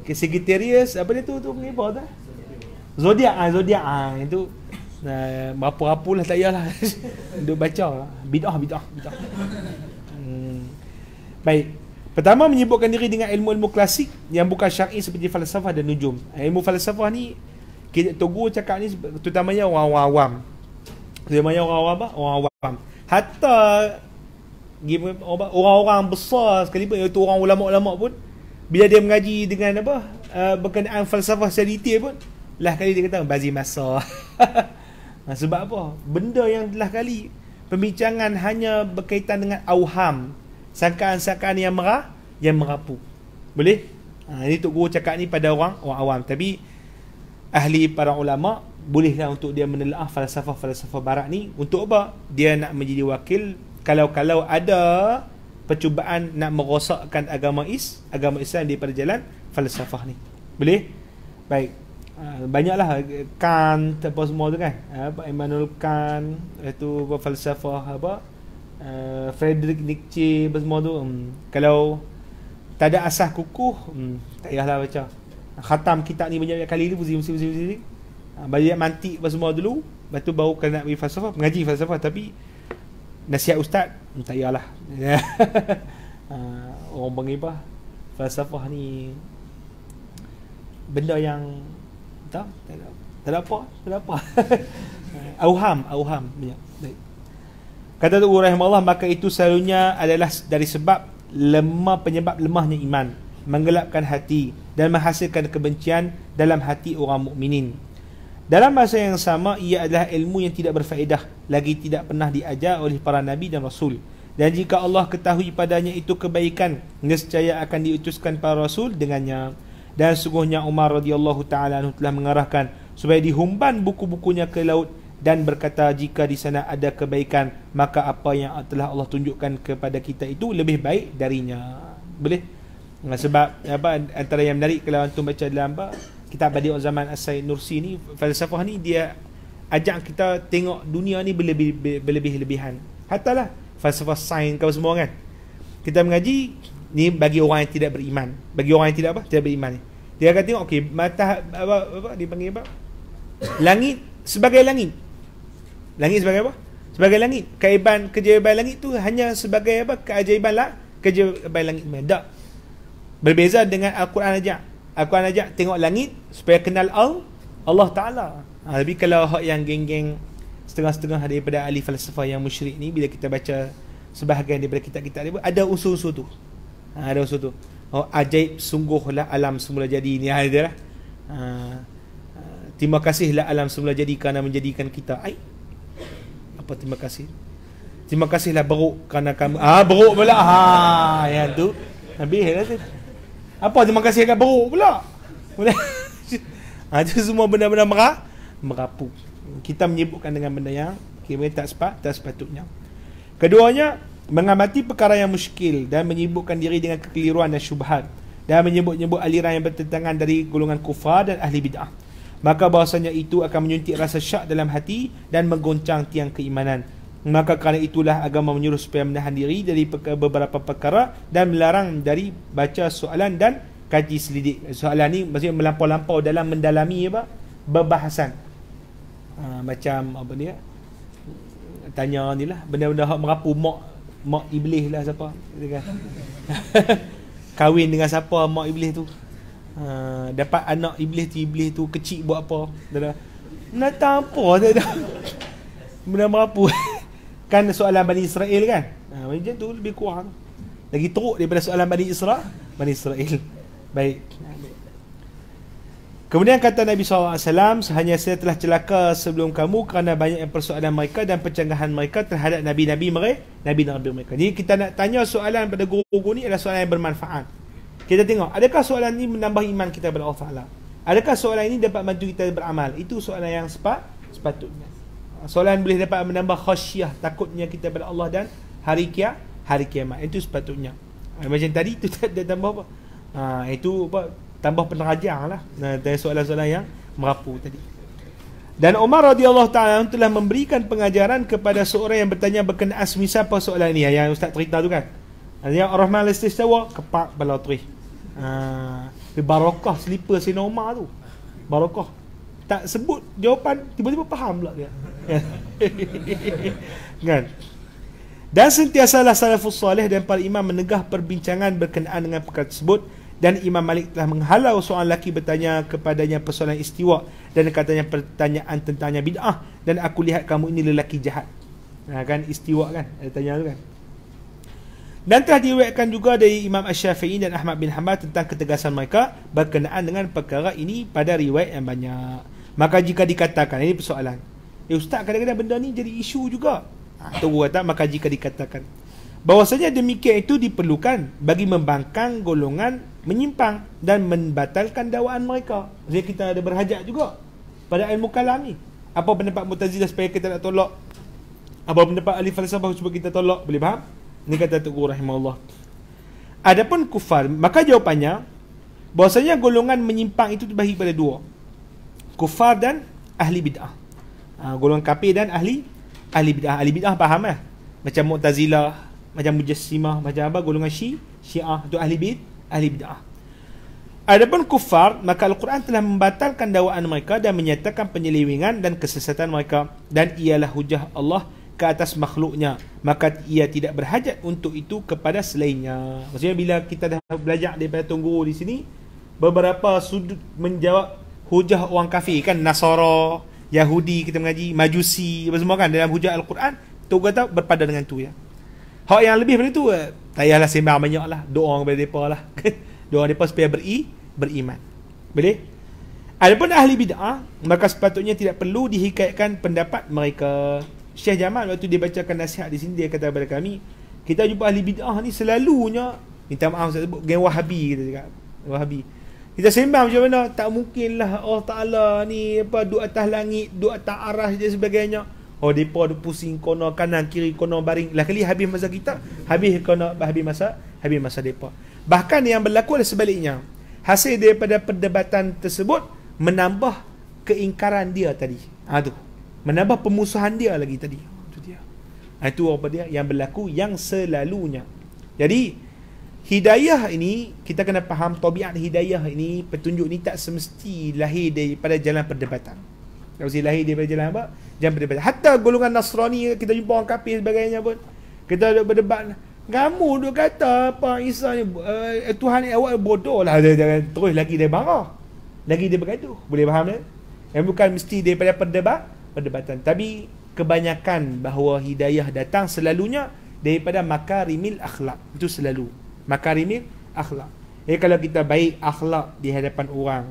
ke Sagittarius apa dia tu tu ni apa tu zodiak ah zodiak ah itu uh, eh, apa apulah tak yalah duk baca lah. bidah bidah bidah hmm. baik pertama menyibukkan diri dengan ilmu-ilmu klasik yang bukan syar'i seperti falsafah dan nujum ilmu falsafah ni kita tunggu cakap ni terutamanya orang awam terutamanya orang awam apa orang awam hatta orang-orang besar sekalipun iaitu orang ulama-ulama pun bila dia mengaji dengan apa uh, berkenaan falsafah secara detail pun lah kali dia kata bazi masa sebab apa benda yang telah kali pembincangan hanya berkaitan dengan auham sangkaan-sangkaan yang merah yang merapu boleh ha, ini Tok Guru cakap ni pada orang orang awam tapi ahli para ulama bolehlah untuk dia menelaah falsafah-falsafah barat ni untuk apa dia nak menjadi wakil kalau-kalau ada percubaan nak merosakkan agama is agama Islam di jalan falsafah ni boleh baik ah, banyaklah kan apa semua tu kan ah, Immanuel Kant itu falsafah apa ah, Frederick Nietzsche apa semua tu hmm, kalau tak ada asas kukuh hmm, tak payahlah baca khatam kitab ni banyak kali tu pusing pusing pusing pusing banyak mantik apa semua dulu lepas tu baru kena pergi falsafah mengaji falsafah tapi nasihat ustaz hmm, tak yalah uh, orang pengibah falsafah ni benda yang tak tak ada, tak ada apa tak ada apa auham auham banyak baik kata tu Allah maka itu selalunya adalah dari sebab lemah penyebab lemahnya iman menggelapkan hati dan menghasilkan kebencian dalam hati orang mukminin dalam masa yang sama ia adalah ilmu yang tidak berfaedah lagi tidak pernah diajar oleh para nabi dan rasul. Dan jika Allah ketahui padanya itu kebaikan, nescaya akan diutuskan para rasul dengannya. Dan sungguhnya Umar radhiyallahu taala telah mengarahkan supaya dihumban buku-bukunya ke laut dan berkata jika di sana ada kebaikan maka apa yang telah Allah tunjukkan kepada kita itu lebih baik darinya boleh sebab apa antara yang menarik kalau antum baca dalam apa kitab Badiul Zaman Asai Nursi ni falsafah ni dia ajak kita tengok dunia ni berlebih, berlebih-lebihan lah, falsafah sains kau semua kan kita mengaji ni bagi orang yang tidak beriman bagi orang yang tidak apa tidak beriman ni dia akan tengok okey mata apa apa dia panggil apa langit sebagai langit langit sebagai apa sebagai langit keajaiban keajaiban langit tu hanya sebagai apa keajaiban lah keajaiban langit tak berbeza dengan al-Quran aja aku akan ajak tengok langit supaya kenal Allah Allah Ta'ala ha, tapi kalau hak yang geng-geng setengah-setengah daripada ahli falsafah yang musyrik ni bila kita baca sebahagian daripada kitab-kitab dia ada usul-usul tu ha, ada usul tu oh, ajaib sungguhlah alam semula jadi ni ha, dia lah ha, terima kasihlah alam semula jadi kerana menjadikan kita Ay. apa terima kasih terima kasihlah beruk kerana kamu ah beruk pula ha yang tu habis lah tu apa terima kasih agak buruk pula? Boleh. ha, itu semua benda-benda merah, merapu. Kita menyebutkan dengan benda yang kira tak sepat, tak sepatutnya. Keduanya, mengamati perkara yang muskil dan menyibukkan diri dengan kekeliruan dan syubhat dan menyebut-nyebut aliran yang bertentangan dari golongan kufar dan ahli bid'ah. Maka bahasanya itu akan menyuntik rasa syak dalam hati dan menggoncang tiang keimanan. Maka kerana itulah agama menyuruh supaya menahan diri dari beberapa perkara dan melarang dari baca soalan dan kaji selidik. Soalan ni maksudnya melampau-lampau dalam mendalami apa? Ya, Berbahasan. Ha, macam apa ni? Ya? Tanya ni lah. Benda-benda hak merapu mak mak iblis lah siapa. Kawin dengan siapa mak iblis tu? Ha, dapat anak iblis tu iblis tu kecil buat apa? Nak tak apa? Benda merapu. tuh-tuh. kan soalan Bani Israel kan ha, macam tu lebih kurang lagi teruk daripada soalan Bani Isra Bani Israel baik Kemudian kata Nabi SAW, Hanya saya telah celaka sebelum kamu kerana banyak yang persoalan mereka dan pencanggahan mereka terhadap Nabi-Nabi mereka. Nabi Nabi mereka. Jadi kita nak tanya soalan pada guru-guru ni adalah soalan yang bermanfaat. Kita tengok, adakah soalan ini menambah iman kita kepada Allah Ta'ala? Adakah soalan ini dapat bantu kita beramal? Itu soalan yang sepat, sepatutnya. Soalan boleh dapat menambah khasyah takutnya kita pada Allah dan hari kia hari kiamat itu sepatutnya ah, macam tadi itu tak ada tambah apa ha, itu apa tambah penerajang lah dari soalan-soalan yang merapu tadi dan Umar radhiyallahu taala telah memberikan pengajaran kepada seorang yang bertanya berkenaan asmi siapa soalan ni yang ustaz cerita tu kan. Yang Rahman al-Istawa kepak bala tu. Ah, barakah selipar Sayyidina Umar tu. Barakah. Tak sebut jawapan tiba-tiba faham pula dia. kan? Dan sentiasalah salafus salih dan para imam menegah perbincangan berkenaan dengan perkara tersebut dan Imam Malik telah menghalau seorang lelaki bertanya kepadanya persoalan istiwa dan katanya pertanyaan tentangnya bid'ah dan aku lihat kamu ini lelaki jahat. Nah, ha, kan istiwa kan? Ada tanya tu kan? Dan telah diriwayatkan juga dari Imam Asy-Syafi'i dan Ahmad bin Hanbal tentang ketegasan mereka berkenaan dengan perkara ini pada riwayat yang banyak. Maka jika dikatakan ini persoalan Eh ustaz kadang-kadang benda ni jadi isu juga. Ha, tu kata maka jika dikatakan. Bahawasanya demikian itu diperlukan bagi membangkang golongan menyimpang dan membatalkan dakwaan mereka. Jadi kita ada berhajat juga pada ilmu kalam ni. Apa pendapat Mu'tazilah supaya kita nak tolak? Apa pendapat ahli falsafah supaya kita tolak? Boleh faham? Ini kata Tuk Guru Rahimahullah. Adapun kufar, maka jawapannya bahawasanya golongan menyimpang itu terbahagi pada dua. Kufar dan ahli bid'ah. Ah, golongan kafir dan ahli ahli bidah ahli bidah faham lah macam mu'tazilah macam mujassimah macam apa golongan syi syiah itu ahli bid ahli bidah Adapun kufar, maka Al-Quran telah membatalkan dakwaan mereka dan menyatakan penyelewengan dan kesesatan mereka. Dan ialah hujah Allah ke atas makhluknya. Maka ia tidak berhajat untuk itu kepada selainnya. Maksudnya bila kita dah belajar daripada Tunggu di sini, beberapa sudut menjawab hujah orang kafir kan Nasara, Yahudi kita mengaji, Majusi apa semua kan dalam hujah Al-Quran, tu kata berpadan dengan tu ya. Hak yang lebih daripada tu, eh, tak payahlah sembang banyak lah. Doa kepada mereka lah. Doa mereka supaya beri, beriman. Boleh? Adapun ahli bid'ah, maka sepatutnya tidak perlu dihikayatkan pendapat mereka. Syekh Jamal waktu dia bacakan nasihat di sini, dia kata kepada kami, kita jumpa ahli bid'ah ni selalunya, minta maaf saya sebut, geng Wahabi kita cakap. Wahabi kita sembang macam mana tak lah. Allah Taala ni apa duk atas langit duk atas arah dan sebagainya oh depa duk pusing kono kanan kiri kono baring lah kali habis masa kita habis kono habis masa habis masa depa bahkan yang berlaku adalah sebaliknya hasil daripada perdebatan tersebut menambah keingkaran dia tadi ha tu menambah pemusuhan dia lagi tadi itu dia ha, itu apa dia yang berlaku yang selalunya jadi Hidayah ini kita kena faham tabiat hidayah ini petunjuk ni tak semesti lahir daripada jalan perdebatan. Tak mesti lahir daripada jalan apa? Jalan perdebatan. Hatta golongan Nasrani kita jumpa orang kafir sebagainya pun kita ada berdebat kamu tu kata apa Isa ni uh, Tuhan awak bodoh lah terus lagi dia marah. Lagi dia bergaduh. Boleh faham tak? Yang bukan mesti daripada perdebat, perdebatan. Tapi kebanyakan bahawa hidayah datang selalunya daripada makarimil akhlak. Itu selalu makarimi akhlak. Jadi kalau kita baik akhlak di hadapan orang,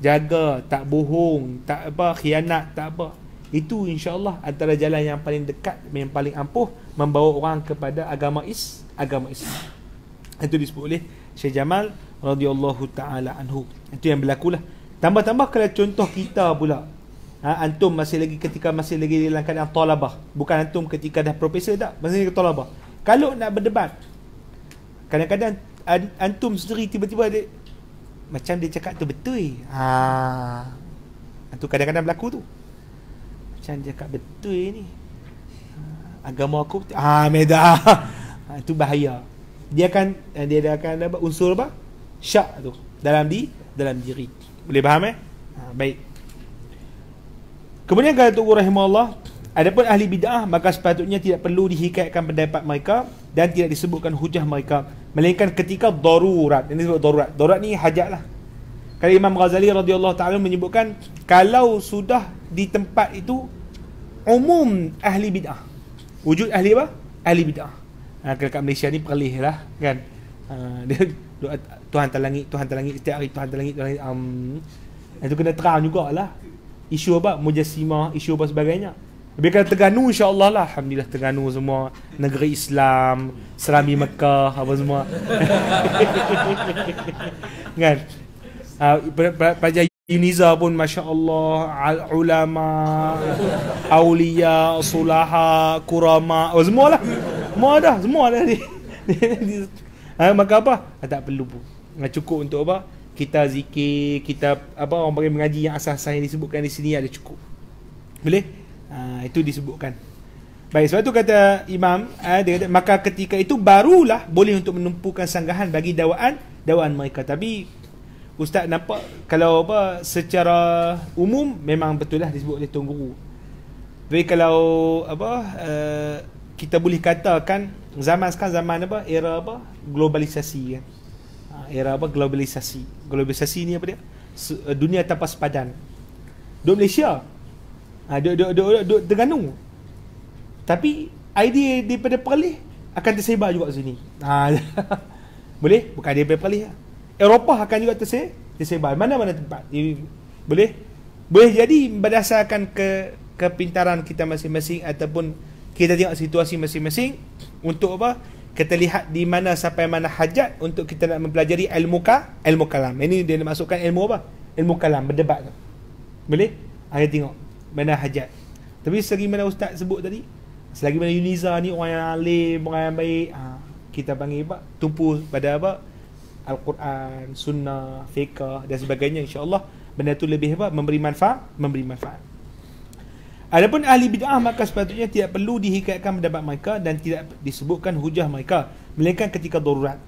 jaga, tak bohong, tak apa khianat, tak apa. Itu insyaallah antara jalan yang paling dekat yang paling ampuh membawa orang kepada agama is agama is. Itu disebut oleh Syekh Jamal radhiyallahu taala anhu. Itu yang berlaku lah. Tambah-tambah kalau contoh kita pula. Ha, antum masih lagi ketika masih lagi dalam keadaan talabah. Bukan antum ketika dah profesor tak? Masih lagi talabah. Kalau nak berdebat, kadang-kadang antum sendiri tiba-tiba ada macam dia cakap tu betul. Ha. Antum ha, kadang-kadang berlaku tu. Macam dia cakap betul ni. Ha, agama aku betul. Ha, meda. Itu ha, bahaya. Dia akan eh, dia ada akan ada unsur apa? Syak tu dalam di dalam diri. Boleh faham eh? Ha, baik. Kemudian kata Tuhan Rahimahullah Adapun ahli bid'ah maka sepatutnya tidak perlu dihikaikan pendapat mereka dan tidak disebutkan hujah mereka Melainkan ketika darurat. Ini sebut darurat. Darurat ni hajat lah. Kalau Imam Ghazali radhiyallahu taala menyebutkan kalau sudah di tempat itu umum ahli bidah. Wujud ahli apa? Ahli bidah. Ha, kalau kat Malaysia ni perlih lah kan. Ha, dia doa Tuhan talangi, Tuhan talangi setiap hari Tuhan talangi, Tuhan talangi. Um, itu kena terang jugalah. Isu apa? Mujassimah, isu apa sebagainya. Lebih kata Terengganu insyaAllah lah Alhamdulillah Terengganu semua Negeri Islam Serambi Mekah Apa semua Kan ah, Pajar Uniza pun Masya Allah Ulama Awliya Sulaha Kurama Apa semua lah Semua dah Semua dah ni ha, ah, Maka apa ah, Tak perlu pun Cukup untuk apa Kita zikir Kita apa Orang panggil mengaji Yang asas-asas yang disebutkan di sini Ada cukup Boleh Ha, itu disebutkan. Baik, sebab itu kata imam, eh, dia kata, maka ketika itu barulah boleh untuk menumpukan sanggahan bagi dakwaan dakwaan mereka. Tapi ustaz nampak kalau apa secara umum memang betul lah disebut oleh tuan guru. Tapi kalau apa uh, kita boleh katakan zaman sekarang zaman apa era apa globalisasi kan. Ah, era apa globalisasi. Globalisasi ni apa dia? Dunia tanpa sepadan. Di Malaysia Ha, ah, duduk, duduk, duduk, duduk, duduk Terengganu. Tapi idea daripada Perlis akan tersebar juga sini. Ha, boleh? Bukan idea daripada Perlis. Lah. Eropah akan juga tersebar. mana-mana tempat. boleh? Boleh jadi berdasarkan ke kepintaran kita masing-masing ataupun kita tengok situasi masing-masing untuk apa? Kita lihat di mana sampai mana hajat untuk kita nak mempelajari ilmu ka, ilmu kalam. Ini dia masukkan ilmu apa? Ilmu kalam, berdebat Boleh? Ayah tengok mana hajat tapi selagi mana ustaz sebut tadi selagi mana Yuniza ni orang yang alim orang yang baik ha, kita panggil apa tumpu pada apa Al-Quran sunnah fiqah dan sebagainya insyaAllah benda tu lebih apa memberi manfaat memberi manfaat Adapun ahli bid'ah maka sepatutnya tidak perlu dihikayatkan pendapat mereka dan tidak disebutkan hujah mereka melainkan ketika darurat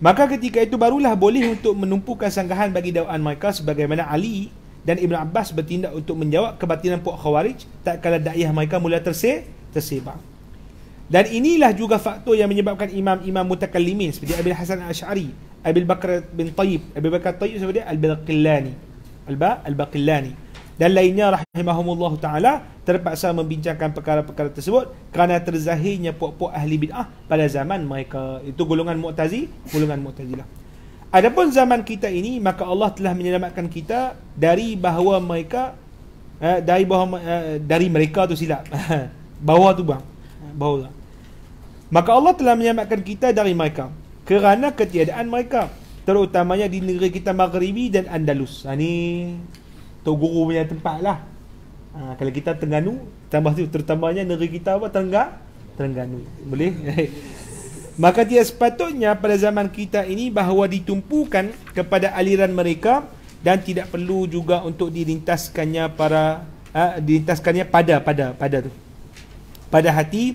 Maka ketika itu barulah boleh untuk menumpukan sanggahan bagi dakwaan mereka sebagaimana Ali dan Ibn Abbas bertindak untuk menjawab kebatilan puak khawarij tak kala da'iyah mereka mula terse tersebar dan inilah juga faktor yang menyebabkan imam-imam mutakallimin seperti Abil Hasan Al-Ash'ari Abil Bakar bin Tayyib Abil Bakar Tayyib siapa dia? Al-Baqillani Al-Ba? Al-Baqillani dan lainnya rahimahumullah ta'ala terpaksa membincangkan perkara-perkara tersebut kerana terzahirnya puak-puak ahli bid'ah pada zaman mereka itu golongan Mu'tazi golongan Mu'tazilah Adapun zaman kita ini maka Allah telah menyelamatkan kita dari bahawa mereka eh, dari bahawa eh, dari mereka tu silap. bahawa tu bang. Bahawa. Lah. Maka Allah telah menyelamatkan kita dari mereka kerana ketiadaan mereka terutamanya di negeri kita Maghribi dan Andalus. Ha, ni tu guru punya tempat lah. Ha, kalau kita Tengganu tambah tu terutamanya negeri kita apa Terengganu. Terengganu. Boleh? Maka dia sepatutnya pada zaman kita ini bahawa ditumpukan kepada aliran mereka dan tidak perlu juga untuk dilintaskannya para uh, dilintaskannya pada pada pada tu. Pada hati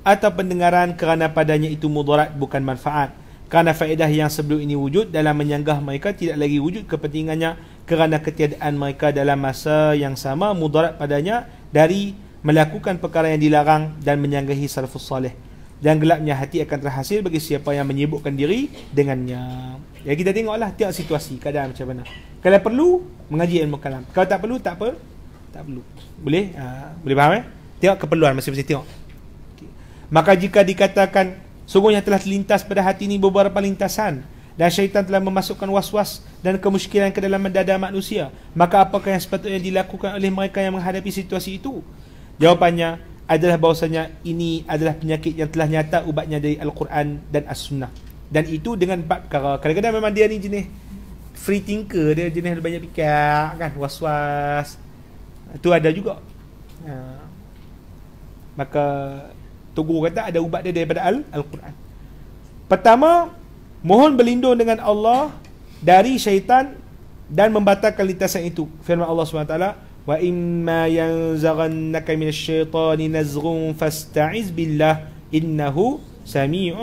atau pendengaran kerana padanya itu mudarat bukan manfaat. Kerana faedah yang sebelum ini wujud dalam menyanggah mereka tidak lagi wujud kepentingannya kerana ketiadaan mereka dalam masa yang sama mudarat padanya dari melakukan perkara yang dilarang dan menyanggahi salafus salih dan gelapnya hati akan terhasil bagi siapa yang menyibukkan diri dengannya. Ya kita tengoklah tiap situasi keadaan macam mana. Kalau perlu mengaji ilmu kalam. Kalau tak perlu tak apa. Tak perlu. Boleh? Ha, boleh faham eh? Tengok keperluan masih masing tengok. Okay. Maka jika dikatakan sungguhnya telah terlintas pada hati ini beberapa lintasan dan syaitan telah memasukkan was-was dan kemusykilan ke dalam dada manusia, maka apakah yang sepatutnya dilakukan oleh mereka yang menghadapi situasi itu? Jawapannya, adalah bahawasanya ini adalah penyakit yang telah nyata ubatnya dari Al-Quran dan As-Sunnah. Dan itu dengan empat perkara. Kadang-kadang memang dia ni jenis free thinker dia jenis banyak pikir kan was-was. tu ada juga. Ha. Maka Tugu kata ada ubat dia daripada Al- Al-Quran. Pertama, mohon berlindung dengan Allah dari syaitan dan membatalkan litasan itu. Firman Allah SWT, وإما ينزغنك من الشيطان نزغ فاستعذ بالله إنه سميع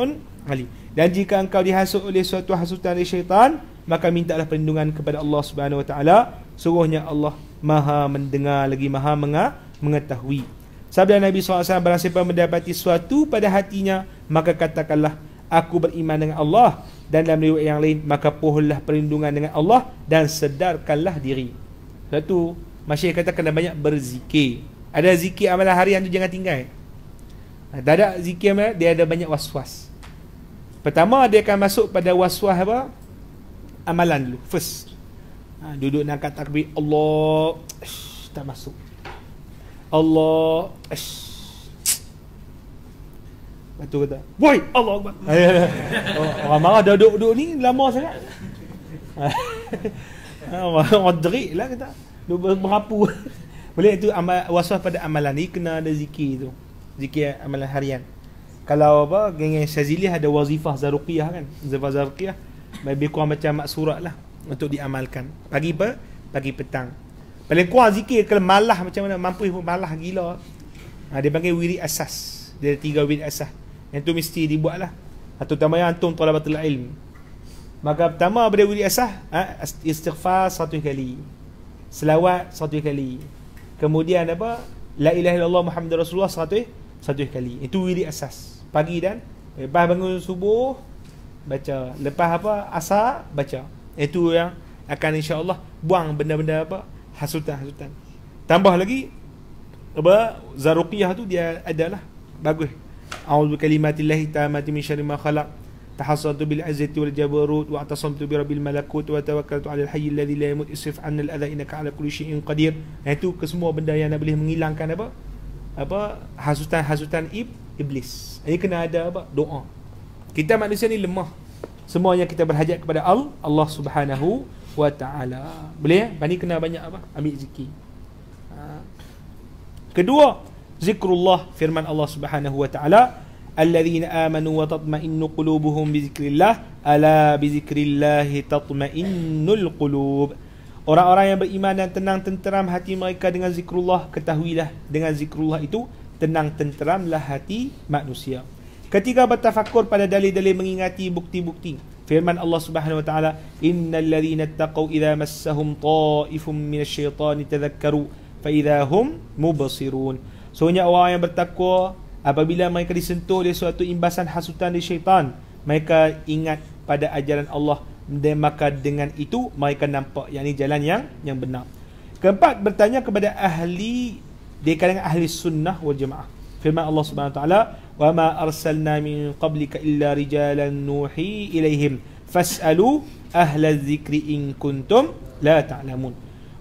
عليم dan jika engkau dihasut oleh suatu hasutan dari syaitan maka mintalah perlindungan kepada Allah Subhanahu wa taala suruhnya Allah Maha mendengar lagi Maha menga- mengetahui Sabda Nabi SAW Barang siapa mendapati suatu pada hatinya Maka katakanlah Aku beriman dengan Allah Dan dalam riwayat yang lain Maka pohonlah perlindungan dengan Allah Dan sedarkanlah diri Satu Masyaikh kata kena banyak berzikir. Ada zikir amalan harian tu jangan tinggal. Tak ada zikir amalan, dia ada banyak was-was. Pertama, dia akan masuk pada was-was apa? Amalan dulu. First. Ha, duduk nak kat takbir. Allah. Ish, tak masuk. Allah. Ish. Lepas tu kata, Woi! Allah Akbar. Ya, ya. Oh, orang marah duduk-duduk ni, lama sangat. Ha, orang derik lah kata. Dua berapa Boleh itu amal, Wasuah pada amalan Jadi kena ada zikir tu Zikir amalan harian Kalau apa Geng-geng Ada wazifah zaruqiyah kan Wazifah zaruqiyah Lebih kurang macam surat lah Untuk diamalkan Pagi apa Pagi petang Paling kurang zikir Kalau malah macam mana Mampu malah gila ha, Dia panggil wiri asas Dia ada tiga wiri asas Yang tu mesti dibuat lah Atau ha, tambahnya Antum tuala batul ilmu Maka pertama pada wiri asah ha, Istighfar satu kali selawat satu kali. Kemudian apa? La ilaha illallah Muhammadur Rasulullah satu satu kali. Itu wirid asas. Pagi dan lepas bangun subuh baca. Lepas apa? Asar baca. Itu yang akan insya-Allah buang benda-benda apa? hasutan-hasutan. Tambah lagi apa? Zaruqiyah tu dia adalah bagus. A'udzu bikalimatillahit tammati min syarri ma khalaq. تحصنت بالعزة والجبروت واعتصمت برب الملكوت وتوكلت على الحي الذي لا يموت اصرف عنا الأذى إنك على كل شيء قدير itu kesemua benda yang boleh menghilangkan apa apa hasutan-hasutan iblis ini kena ada apa doa kita manusia ni lemah semuanya kita berhajat kepada Allah Allah Subhanahu wa taala boleh ya eh? ni kena banyak apa ambil zikir ha. kedua zikrullah firman Allah Subhanahu wa taala الذين آمنوا وتطمئن قلوبهم بذكر الله ألا بذكر الله تطمئن القلوب Orang-orang yang beriman dan tenang tenteram hati mereka dengan zikrullah Ketahuilah dengan zikrullah itu Tenang tenteramlah hati manusia Ketika bertafakur pada dalil-dalil mengingati bukti-bukti Firman Allah Subhanahu wa taala innal ladzina taqaw idza massahum ta'ifum minasyaitani tadhakkaru fa idza hum mubsirun Sesungguhnya orang yang bertakwa Apabila mereka disentuh oleh suatu imbasan hasutan dari syaitan, mereka ingat pada ajaran Allah dan maka dengan itu mereka nampak yang ini jalan yang yang benar. Keempat bertanya kepada ahli di kalangan ahli sunnah wal jamaah. Firman Allah Subhanahu "Wa ma arsalna min qablika illa rijalan nuhi ilaihim fas'alu ahla dzikri in kuntum la ta'lamun."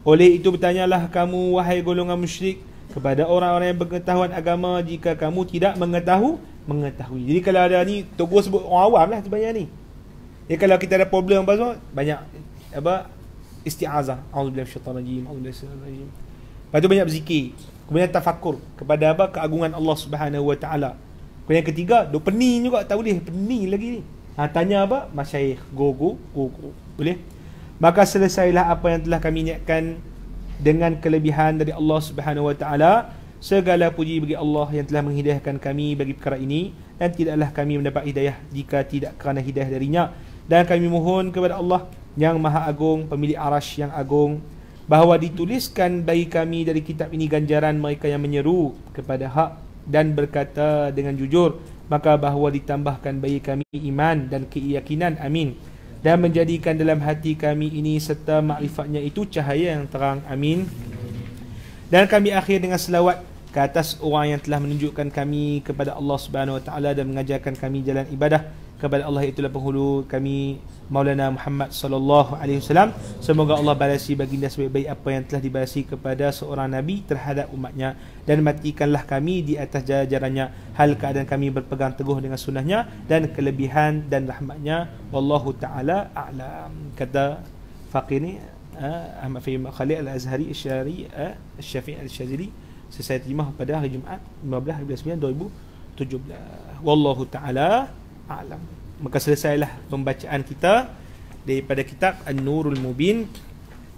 Oleh itu bertanyalah kamu wahai golongan musyrik kepada orang-orang yang pengetahuan agama jika kamu tidak mengetahui mengetahui. Jadi kalau ada ni tokoh sebut orang awam lah sebenarnya ni. Ya kalau kita ada problem apa semua banyak apa isti'azah, auzubillahi minasyaitanir rajim, auzubillahi rajim. Lepas tu banyak berzikir, kemudian tafakur kepada apa keagungan Allah Subhanahu wa taala. Kemudian ketiga, do peni juga tak boleh, peni lagi ni. Ha, tanya apa? Masyaikh, guru, guru, boleh? Maka selesailah apa yang telah kami niatkan dengan kelebihan dari Allah Subhanahu wa taala segala puji bagi Allah yang telah menghidayahkan kami bagi perkara ini dan tidaklah kami mendapat hidayah jika tidak kerana hidayah darinya dan kami mohon kepada Allah yang Maha Agung pemilik arasy yang agung bahawa dituliskan bagi kami dari kitab ini ganjaran mereka yang menyeru kepada hak dan berkata dengan jujur maka bahawa ditambahkan bagi kami iman dan keyakinan amin dan menjadikan dalam hati kami ini serta makrifatnya itu cahaya yang terang amin dan kami akhir dengan selawat ke atas orang yang telah menunjukkan kami kepada Allah Subhanahu Wa Taala dan mengajarkan kami jalan ibadah kepada Allah itulah penghulu kami Maulana Muhammad sallallahu alaihi wasallam semoga Allah balasi baginda sebaik-baik apa yang telah dibalasi kepada seorang nabi terhadap umatnya dan matikanlah kami di atas jajarannya hal keadaan kami berpegang teguh dengan sunnahnya dan kelebihan dan rahmatnya wallahu taala a'lam kata faqih ni eh, Ahmad Fahim Khalil Al-Azhari Al-Syari eh, Al-Syafi' Al-Syazili selesai timah pada hari Jumaat 15 2017 wallahu taala a'lam. Maka selesailah pembacaan kita daripada kitab An-Nurul Mubin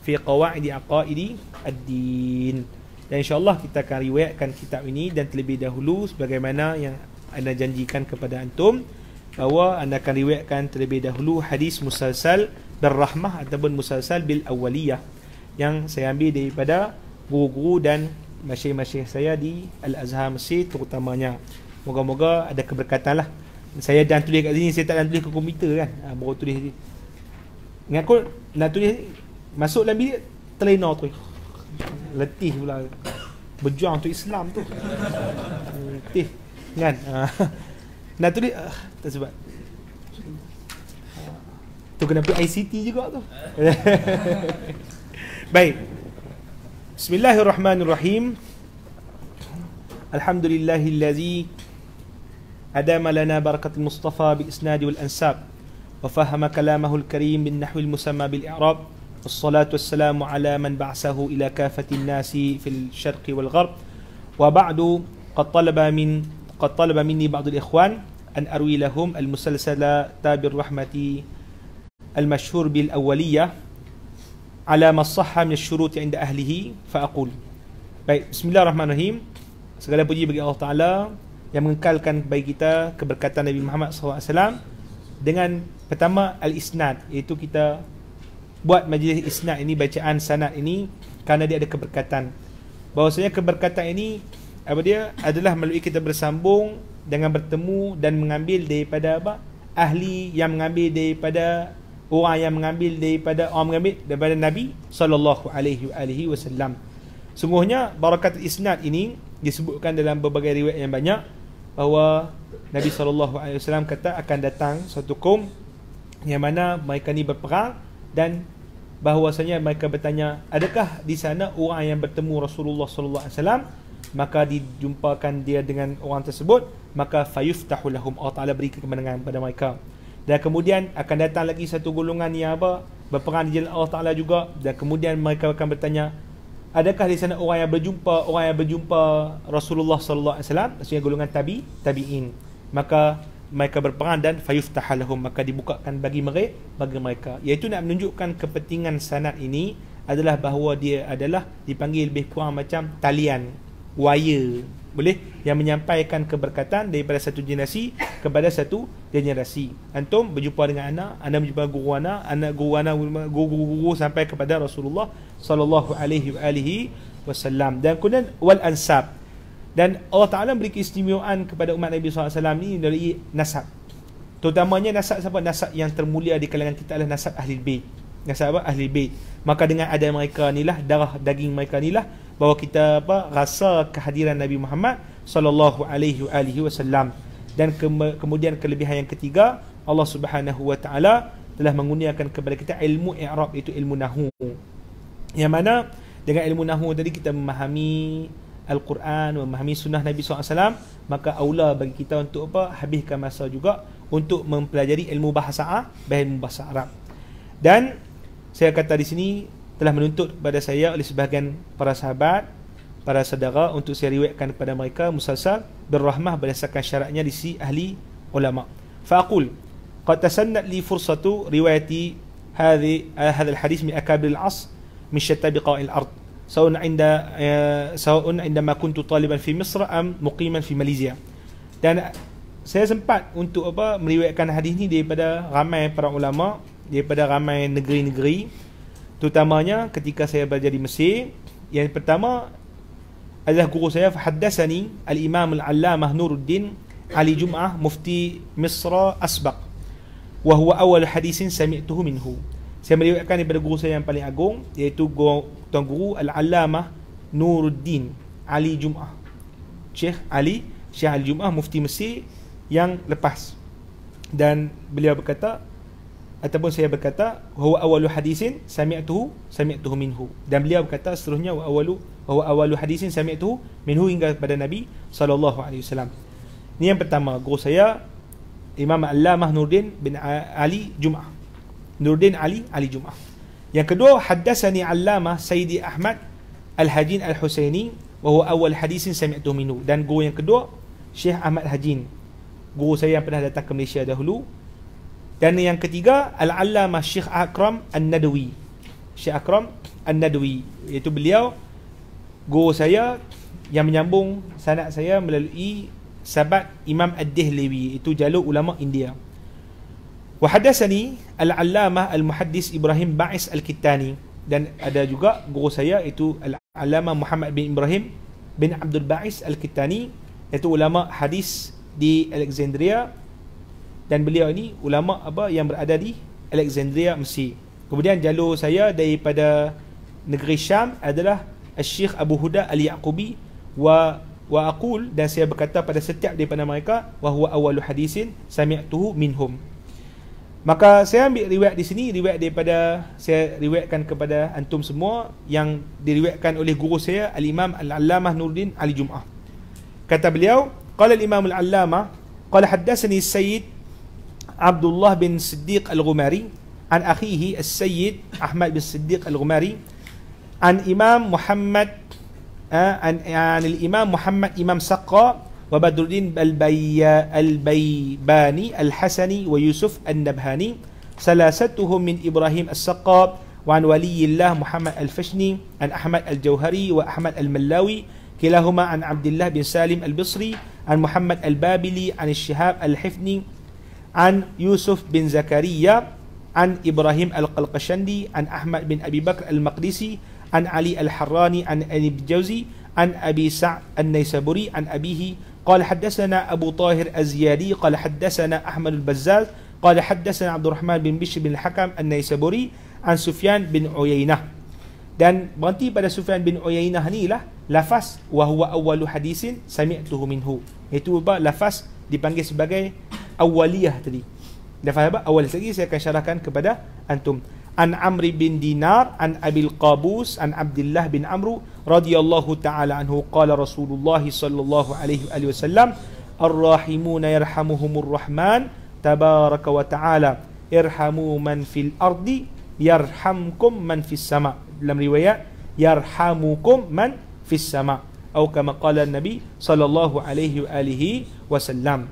fi Qawaidi Aqaidi Ad-Din. Dan insya-Allah kita akan riwayatkan kitab ini dan terlebih dahulu sebagaimana yang anda janjikan kepada antum bahawa anda akan riwayatkan terlebih dahulu hadis musalsal berrahmah ataupun musalsal bil awwaliyah yang saya ambil daripada guru-guru dan masyayikh-masyayikh saya di Al-Azhar Masjid terutamanya. Moga-moga ada keberkatan lah saya dah tulis kat sini saya tak dah tulis ke komputer kan ha, baru tulis sini dengan aku nak tulis masuk dalam bilik terlena tu letih pula berjuang untuk Islam tu letih kan ha, nak tulis uh, tak sebab tu kena pergi ICT juga tu baik Bismillahirrahmanirrahim Alhamdulillahillazi أدام لنا بركة المصطفى بالإسناد والأنساب وفهم كلامه الكريم بالنحو المسمى بالإعراب والصلاة والسلام على من بعثه إلى كافة الناس في الشرق والغرب وبعد قد طلب من قد طلب مني بعض الإخوان أن أروي لهم المسلسل تاب الرحمة المشهور بالأولية على ما صح من الشروط عند أهله فأقول بسم الرحمن الرحيم Segala puji bagi Allah Ta'ala yang mengekalkan bagi kita keberkatan Nabi Muhammad SAW dengan pertama al-isnad iaitu kita buat majlis isnad ini bacaan sanad ini kerana dia ada keberkatan bahawasanya keberkatan ini apa dia adalah melalui kita bersambung dengan bertemu dan mengambil daripada apa ahli yang mengambil daripada orang yang mengambil daripada orang mengambil daripada Nabi sallallahu alaihi wasallam sungguhnya barakat isnad ini disebutkan dalam berbagai riwayat yang banyak bahawa Nabi SAW kata akan datang satu kaum yang mana mereka ni berperang dan bahawasanya mereka bertanya adakah di sana orang yang bertemu Rasulullah SAW maka dijumpakan dia dengan orang tersebut maka fayuftahu lahum Allah Ta'ala beri kemenangan kepada mereka dan kemudian akan datang lagi satu golongan yang apa berperang di jalan Allah Ta'ala juga dan kemudian mereka akan bertanya adakah di sana orang yang berjumpa orang yang berjumpa Rasulullah sallallahu alaihi wasallam maksudnya golongan tabi tabiin maka mereka berperan dan fayuftahalahum maka dibukakan bagi mereka bagi mereka iaitu nak menunjukkan kepentingan sanad ini adalah bahawa dia adalah dipanggil lebih kurang macam talian wire boleh yang menyampaikan keberkatan daripada satu generasi kepada satu generasi antum berjumpa dengan anak anda berjumpa guru anak anak guru anak guru, guru, guru, sampai kepada Rasulullah sallallahu alaihi wasallam dan kemudian wal ansab dan Allah Taala beri keistimewaan kepada umat Nabi SAW ini dari nasab terutamanya nasab siapa nasab yang termulia di kalangan kita adalah nasab ahli bait nasab apa ahli bait maka dengan ada mereka inilah darah daging mereka inilah bahawa kita apa rasa kehadiran Nabi Muhammad sallallahu alaihi wasallam dan ke- kemudian kelebihan yang ketiga Allah Subhanahu wa taala telah menguniakan kepada kita ilmu i'rab itu ilmu nahu yang mana dengan ilmu nahu tadi kita memahami Al-Quran memahami sunnah Nabi SAW maka aula bagi kita untuk apa habiskan masa juga untuk mempelajari ilmu bahasa Arab bahasa Arab dan saya kata di sini telah menuntut kepada saya oleh sebahagian para sahabat para saudara untuk saya riwayatkan kepada mereka musalsal berrahmah berdasarkan syaratnya di si ahli ulama faqul qad tasannat li fursatu riwayati hadhi eh, hadha hadis min akabir al-as min shatabi qa'il ard سواء عند سواء عندما كنت طالبا في مصر ام مقيما في ماليزيا dan saya sempat untuk apa meriwayatkan hadis ni daripada ramai para ulama daripada ramai negeri-negeri terutamanya ketika saya belajar di Mesir yang pertama adalah guru saya fahaddasani al-imam al-allamah Nuruddin Ali Jum'ah mufti Misra Asbaq wa awal hadisin sami'tuhu minhu saya meriwayatkan daripada guru saya yang paling agung iaitu tuan guru al-allamah Nuruddin Ali Jum'ah Syekh Ali Syekh Ali Jum'ah mufti Mesir yang lepas dan beliau berkata ataupun saya berkata huwa awalu hadisin sami'tuhu sami'tuhu minhu dan beliau berkata seterusnya wa awalu huwa awalu hadisin sami'tuhu minhu hingga kepada nabi sallallahu alaihi wasallam ni yang pertama guru saya Imam al Allamah Nurdin bin Ali Jumaah Nurdin Ali Ali Jumaah yang kedua al Allamah Sayyidi Ahmad Al-Hajin Al-Husaini wa huwa awal hadisin sami'tuhu minhu dan guru yang kedua Syekh Ahmad Hajin guru saya yang pernah datang ke Malaysia dahulu dan yang ketiga Al-Allamah Syekh Akram An-Nadwi Syekh Akram An-Nadwi Iaitu beliau Guru saya Yang menyambung sanak saya melalui Sabat Imam Ad-Dihlewi Itu jalur ulama India Wahadasani Al-Allamah Al-Muhaddis Ibrahim Ba'is Al-Kittani Dan ada juga guru saya itu Al-Allamah Muhammad bin Ibrahim Bin Abdul Ba'is Al-Kittani Iaitu ulama hadis di Alexandria dan beliau ini ulama apa yang berada di Alexandria Mesir. Kemudian jalur saya daripada negeri Syam adalah Syekh Abu Huda Al Yaqubi wa wa aqul dan saya berkata pada setiap daripada mereka wa huwa awwalu hadisin sami'tuhu minhum. Maka saya ambil riwayat di sini riwayat daripada saya riwayatkan kepada antum semua yang diriwayatkan oleh guru saya Al Imam Al Allamah Nuruddin Ali Jumaah. Kata beliau, qala Al Imam Al Allamah qala haddathani Sayyid عبد الله بن صديق الغماري عن أخيه السيد أحمد بن صديق الغماري عن إمام محمد عن, عن الإمام محمد إمام سقا وبدر الدين البي البيباني الحسني ويوسف النبهاني ثلاثتهم من إبراهيم السقا وعن ولي الله محمد الفشني عن أحمد الجوهري وأحمد الملاوي كلاهما عن عبد الله بن سالم البصري عن محمد البابلي عن الشهاب الحفني عن يوسف بن زكريا عن إبراهيم القلقشندي عن أحمد بن أبي بكر المقدسي عن علي الحراني عن أبي الجوزي عن أبي سعد النيسابوري عن أبيه قال حدثنا أبو طاهر الزيادي قال حدثنا أحمد البزاز قال حدثنا عبد الرحمن بن بشر بن الحكم النيسابوري عن سفيان بن عيينة dan berhenti pada Sufyan bin Uyainah ni lah lafaz wa huwa awwalu hadisin sami'tuhu minhu itu apa lafaz dipanggil sebagai awaliyah tadi. Dah faham tak? Awal sekali saya akan syarahkan kepada antum. An Amr bin Dinar an Abil Qabus an Abdullah bin Amru radhiyallahu taala anhu qala Rasulullah sallallahu alaihi wasallam ar-rahimuna yarhamuhumur rahman tabaraka wa taala irhamu man fil ardi yarhamkum man fis sama dalam riwayat yarhamukum man fis sama atau kama qala nabi sallallahu alaihi wa alihi wasallam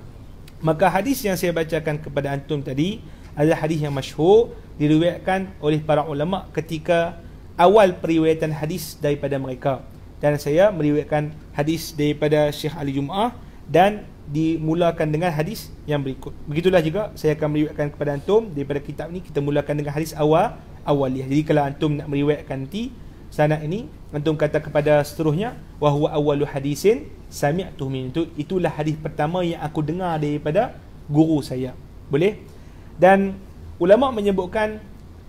Maka hadis yang saya bacakan kepada antum tadi adalah hadis yang masyhur diriwayatkan oleh para ulama ketika awal periwayatan hadis daripada mereka. Dan saya meriwayatkan hadis daripada Syekh Ali Jumaah dan dimulakan dengan hadis yang berikut. Begitulah juga saya akan meriwayatkan kepada antum daripada kitab ni kita mulakan dengan hadis awal awaliyah. Jadi kalau antum nak meriwayatkan nanti sana ini antum kata kepada seterusnya wa awalu hadisin sami'tu min itu itulah hadis pertama yang aku dengar daripada guru saya boleh dan ulama menyebutkan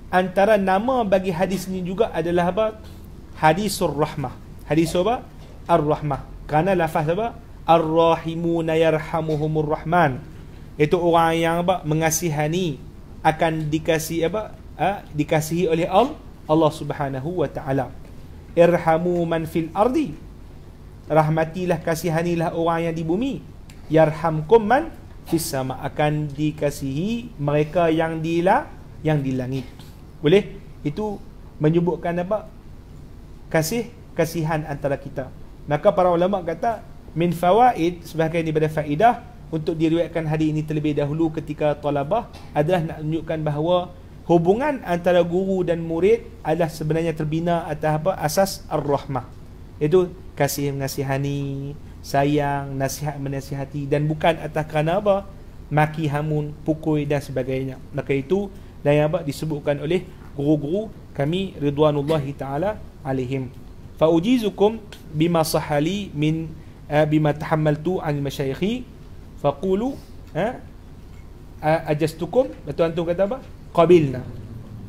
antara nama bagi hadis ini juga adalah apa hadisur rahmah hadis apa ar rahmah kerana lafaz apa ar rahimuna yarhamuhumur rahman itu orang yang apa mengasihani akan dikasihi apa ha? dikasihi oleh Allah Allah Subhanahu wa taala irhamu man fil ardi rahmatilah kasihanilah orang yang di bumi yarhamkum man fis akan dikasihi mereka yang di la yang di langit boleh itu menyebutkan apa kasih kasihan antara kita maka para ulama kata min fawaid sebahagian daripada faidah untuk diriwayatkan hari ini terlebih dahulu ketika talabah adalah nak tunjukkan bahawa hubungan antara guru dan murid adalah sebenarnya terbina atas apa asas ar-rahmah itu kasih menasihani Sayang, nasihat menasihati Dan bukan atas kerana apa Maki hamun, pukul dan sebagainya Maka itu dan yang apa disebutkan oleh Guru-guru kami Ridwanullahi ta'ala alihim Fa'ujizukum bima sahali Min uh, bima tahammaltu An masyaykhi Fa'kulu uh, eh, Ajastukum, tuan-tuan kata apa Qabilna,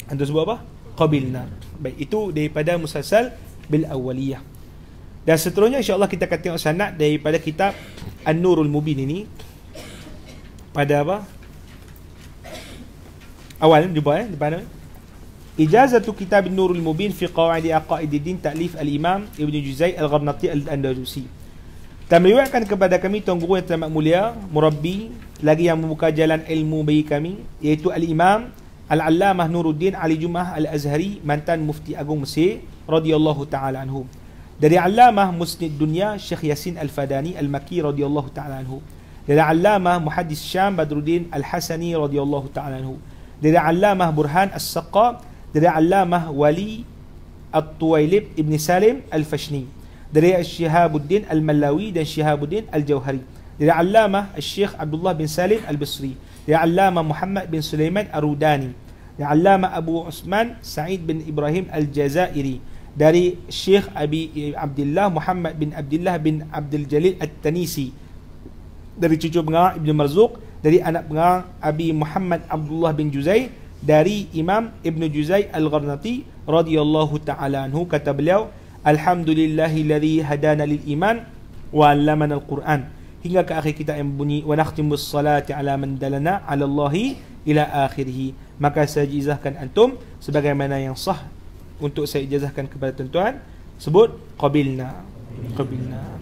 anda sebut apa Qabilna, baik itu daripada Musasal bil awaliyah dan seterusnya insya-Allah kita akan tengok sanad daripada kitab An-Nurul Mubin ini pada apa? Awal jumpa eh depan ni. إجازة كتاب النور المبين في قواعد عقائد الدين تأليف الإمام ابن جزي الغرناطي الأندلسي. تمريوع كان kepada kami tunggu yang teramat mulia, murabbi, lagi yang membuka jalan ilmu bagi kami, iaitu Al-Imam Al-Allamah Nuruddin Ali Jumah Al-Azhari, mantan Mufti Agung Mesir, radhiyallahu ta'ala anhu dari Allamah Musnid Dunia Syekh Yasin Al-Fadani Al-Makki radhiyallahu taala anhu dari Allamah Muhaddis Syam Badruddin Al-Hasani radhiyallahu taala anhu dari Allamah Burhan As-Saqqa dari Allamah Wali At-Tuwailib Ibn Salim Al-Fashni dari Syihabuddin Al-Mallawi dan Syihabuddin Al-Jauhari dari Allamah Syekh Abdullah bin Salim Al-Basri dari Allamah Muhammad bin Sulaiman Arudani dari Allamah Abu Usman Sa'id bin Ibrahim Al-Jazairi dari Syekh Abi Abdullah Muhammad bin Abdullah bin Abdul Jalil At-Tanisi dari cucu pengarang Ibnu Marzuq dari anak pengarang Abi Muhammad Abdullah bin Juzai dari Imam Ibnu Juzai Al-Gharnati radhiyallahu taala anhu kata beliau alhamdulillahillazi hadana lil iman wa 'allamana al-Qur'an hingga ke akhir kita yang bunyi wa nakhtimu salati ala man dalana ala Allahi ila akhirih maka sajizahkan antum sebagaimana yang sah untuk saya ijazahkan kepada tuan-tuan sebut qabilna qabilna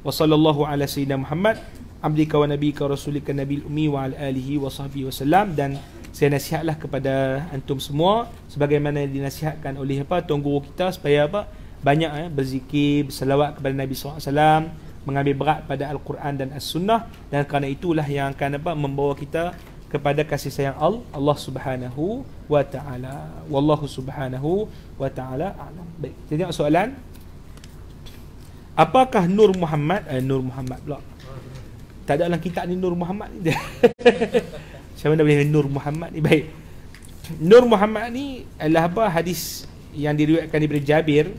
wa sallallahu ala sayyidina Muhammad abdika wa nabika rasulika nabil ummi wa al alihi wa sahbihi wa salam dan saya nasihatlah kepada antum semua sebagaimana dinasihatkan oleh apa tuan guru kita supaya apa banyak eh, berzikir berselawat kepada Nabi SAW mengambil berat pada al-Quran dan as-sunnah dan kerana itulah yang akan apa membawa kita kepada kasih sayang Allah Allah Subhanahu wa taala wallahu subhanahu wa taala alam baik jadi soalan apakah nur Muhammad eh, nur Muhammad pula tak ada dalam kitab ni nur Muhammad ni macam mana boleh nur Muhammad ni baik nur Muhammad ni adalah apa hadis yang diriwayatkan daripada Jabir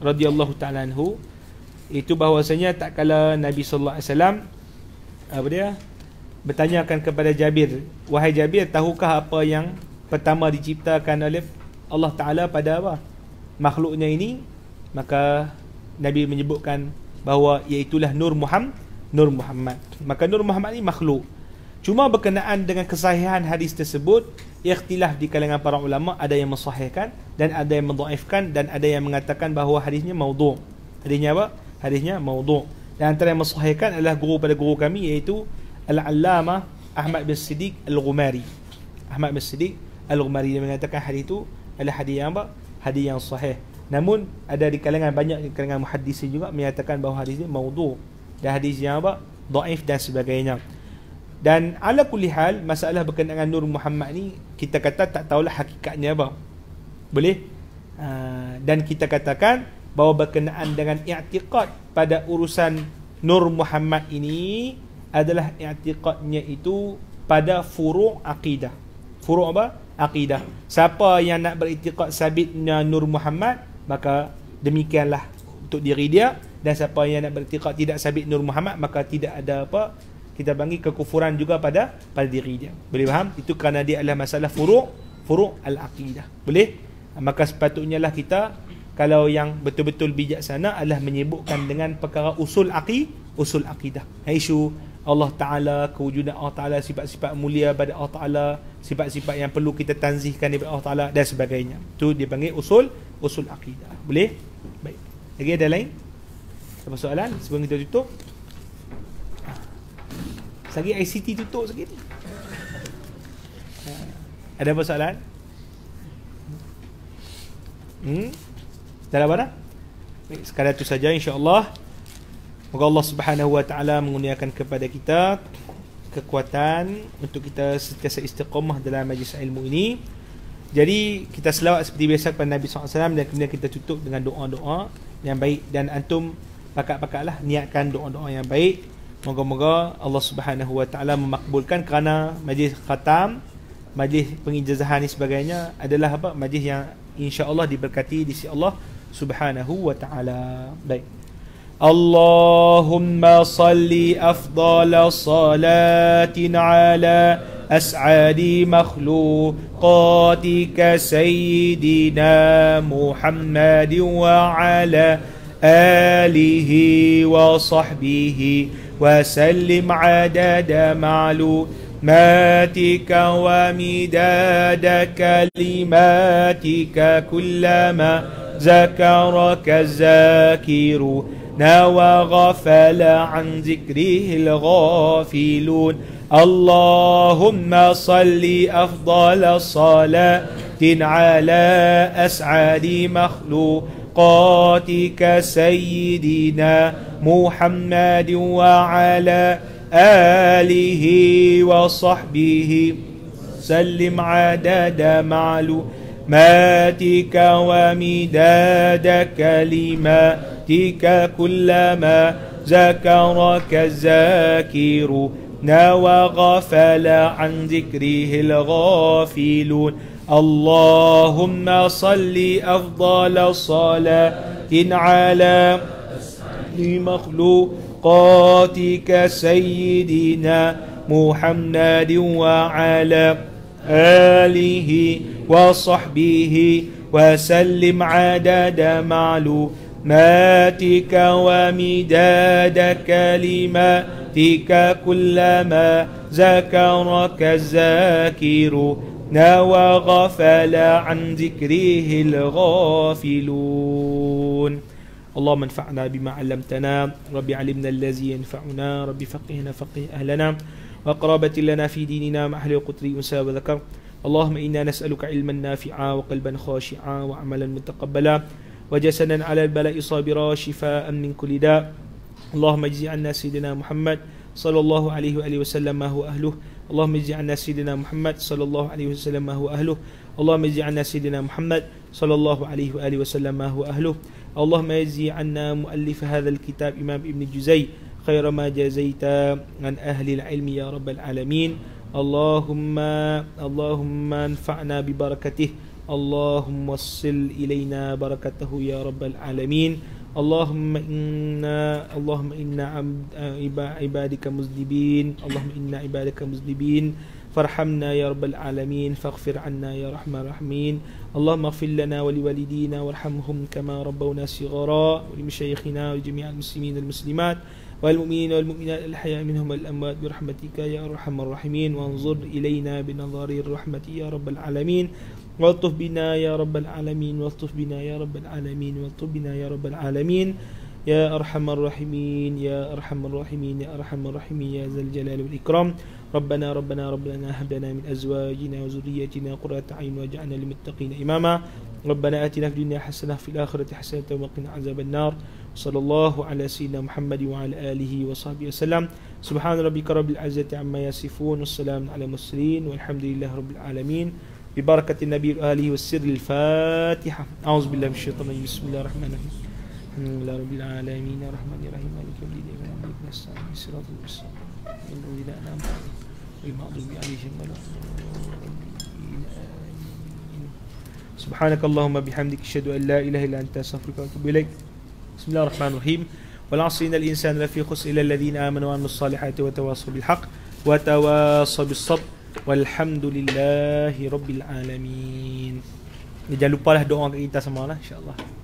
radhiyallahu taala itu bahawasanya tak kala Nabi sallallahu alaihi wasallam apa dia bertanyakan kepada Jabir wahai Jabir tahukah apa yang pertama diciptakan oleh Allah Taala pada apa makhluknya ini maka Nabi menyebutkan bahawa iaitulah Nur Muhammad Nur Muhammad maka Nur Muhammad ini makhluk cuma berkenaan dengan kesahihan hadis tersebut ikhtilaf di kalangan para ulama ada yang mensahihkan dan ada yang mendhaifkan dan ada yang mengatakan bahawa hadisnya maudhu' hadisnya apa hadisnya maudhu' dan antara yang mensahihkan adalah guru pada guru kami iaitu Al-Allama Ahmad bin Siddiq Al-Ghumari Ahmad bin Siddiq Al-Ghumari Dia mengatakan hadis itu adalah hadis yang apa? Hadis yang sahih Namun ada di kalangan banyak di kalangan muhadisi juga mengatakan bahawa hadis ini maudhu Dan hadis yang apa? Daif dan sebagainya Dan ala kulli hal Masalah berkenaan dengan Nur Muhammad ni Kita kata tak tahulah hakikatnya apa Boleh? Ah, dan kita katakan bahawa berkenaan dengan i'tiqad pada urusan Nur Muhammad ini adalah i'tiqadnya itu pada furu' akidah. Furu' apa? Akidah. Siapa yang nak beritiqad sabitnya Nur Muhammad, maka demikianlah untuk diri dia. Dan siapa yang nak beritiqad tidak sabit Nur Muhammad, maka tidak ada apa kita bagi kekufuran juga pada pada diri dia. Boleh faham? Itu kerana dia adalah masalah furu' furu' al-aqidah. Boleh? Maka sepatutnya lah kita kalau yang betul-betul bijaksana adalah menyebutkan dengan perkara usul aqi, usul aqidah. Isu Allah Ta'ala Kewujudan Allah Ta'ala Sifat-sifat mulia pada Allah Ta'ala Sifat-sifat yang perlu kita tanzihkan daripada Allah Ta'ala Dan sebagainya Itu dia panggil usul Usul akidah Boleh? Baik Lagi ada lain? Ada soalan? Sebelum kita tutup Sagi ICT tutup sikit eh, Ada apa soalan? Hmm? Dalam mana? Baik, sekadar itu saja insyaAllah. Allah. Moga Allah Subhanahu Wa Taala menguniakan kepada kita kekuatan untuk kita sentiasa istiqomah dalam majlis ilmu ini. Jadi kita selawat seperti biasa kepada Nabi Sallallahu Alaihi Wasallam dan kemudian kita tutup dengan doa-doa yang baik dan antum pakak-pakaklah niatkan doa-doa yang baik. Moga-moga Allah Subhanahu Wa Taala memakbulkan kerana majlis khatam, majlis pengijazahan ini sebagainya adalah apa? Majlis yang insya-Allah diberkati di sisi Allah Subhanahu Wa Taala. Baik. اللهم صل أفضل صلاة على أسعد مخلوقاتك سيدنا محمد وعلى آله وصحبه وسلم عدد معلوماتك ومداد كلماتك كلما ذكرك الذاكرون وغفل عن ذكره الغافلون اللهم صل أفضل صلاة على أسعد مخلوقاتك سيدنا محمد وعلى آله وصحبه سلم عدد معلوماتك ومداد كلمات رحمتك كلما ذكرك الذاكرون وغفل عن ذكره الغافلون اللهم صل أفضل صلاة على لمخلوقاتك سيدنا محمد وعلى آله وصحبه وسلم عدد معلوم كلماتك ومداد كلماتك كلما ذكرك الذاكر نوى غفل عن ذكره الغافلون اللهم انفعنا بما علمتنا رب علمنا الذي ينفعنا رب فقهنا فقه أهلنا وقرابة لنا في ديننا مع أهل القطر أنسى وذكر اللهم إنا نسألك علما نافعا وقلبا خاشعا وعملا متقبلا وجسدا على البلاء صابرا شفاء من كل داء اللهم اجزي عنا سيدنا محمد صلى الله عليه وآله وسلم ما هو أهله اللهم اجزي عنا سيدنا محمد صلى الله عليه وسلم ما هو أهله اللهم اجزي عنا سيدنا محمد صلى الله عليه وآله وسلم ما هو أهله اللهم اجزي عنا مؤلف هذا الكتاب إمام ابن الجزي خير ما جزيت عن أهل العلم يا رب العالمين اللهم اللهم انفعنا ببركته اللهم وصل إلينا بركته يا رب العالمين اللهم إنا اللهم إنا عبد عبادك مذنبين اللهم إنا عبادك مذنبين فارحمنا يا رب العالمين فاغفر عنا يا رحمن الرحمين اللهم اغفر لنا ولوالدينا وارحمهم كما ربونا صغارا ولمشايخنا ولجميع المسلمين والمسلمات والمؤمنين والمؤمنات الحياء منهم والأموات برحمتك يا أرحم الراحمين وانظر إلينا بنظر الرحمة يا رب العالمين والطف بنا يا رب العالمين والطف بنا يا رب العالمين والطف بنا يا رب العالمين يا أرحم الراحمين يا أرحم الراحمين يا أرحم الراحمين يا ذا الجلال والإكرام ربنا ربنا ربنا هب لنا من أزواجنا وزرياتنا قرة عين واجعلنا للمتقين إماما ربنا آتنا في الدنيا حسنة في الآخرة حسنة وقنا عذاب النار صلى الله على سيدنا محمد وعلى آله وصحبه وسلم سبحان ربك رب العزة عما يصفون والسلام على المرسلين والحمد لله رب العالمين ببركة النبي آله والسر الفاتحة أعوذ بالله من الشيطان الرجيم بسم الله الرحمن الرحيم الحمد لله رب العالمين الرحمن الرحيم مالك يوم الدين إياك نعبد ونستعين اهدنا الصراط المستقيم الذين أنعمت عليهم غير المغضوب عليهم ولا سبحانك اللهم بحمدك أشهد أن لا إله إلا أنت أستغفرك وأتوب إليك بسم الله الرحمن الرحيم والعصر إن الإنسان لفي خسر إلا الذين آمنوا وعملوا الصالحات وتواصوا بالحق وتواصوا بالصبر والحمد لله رب Jangan lupa lah doa kita semua lah, insyaAllah.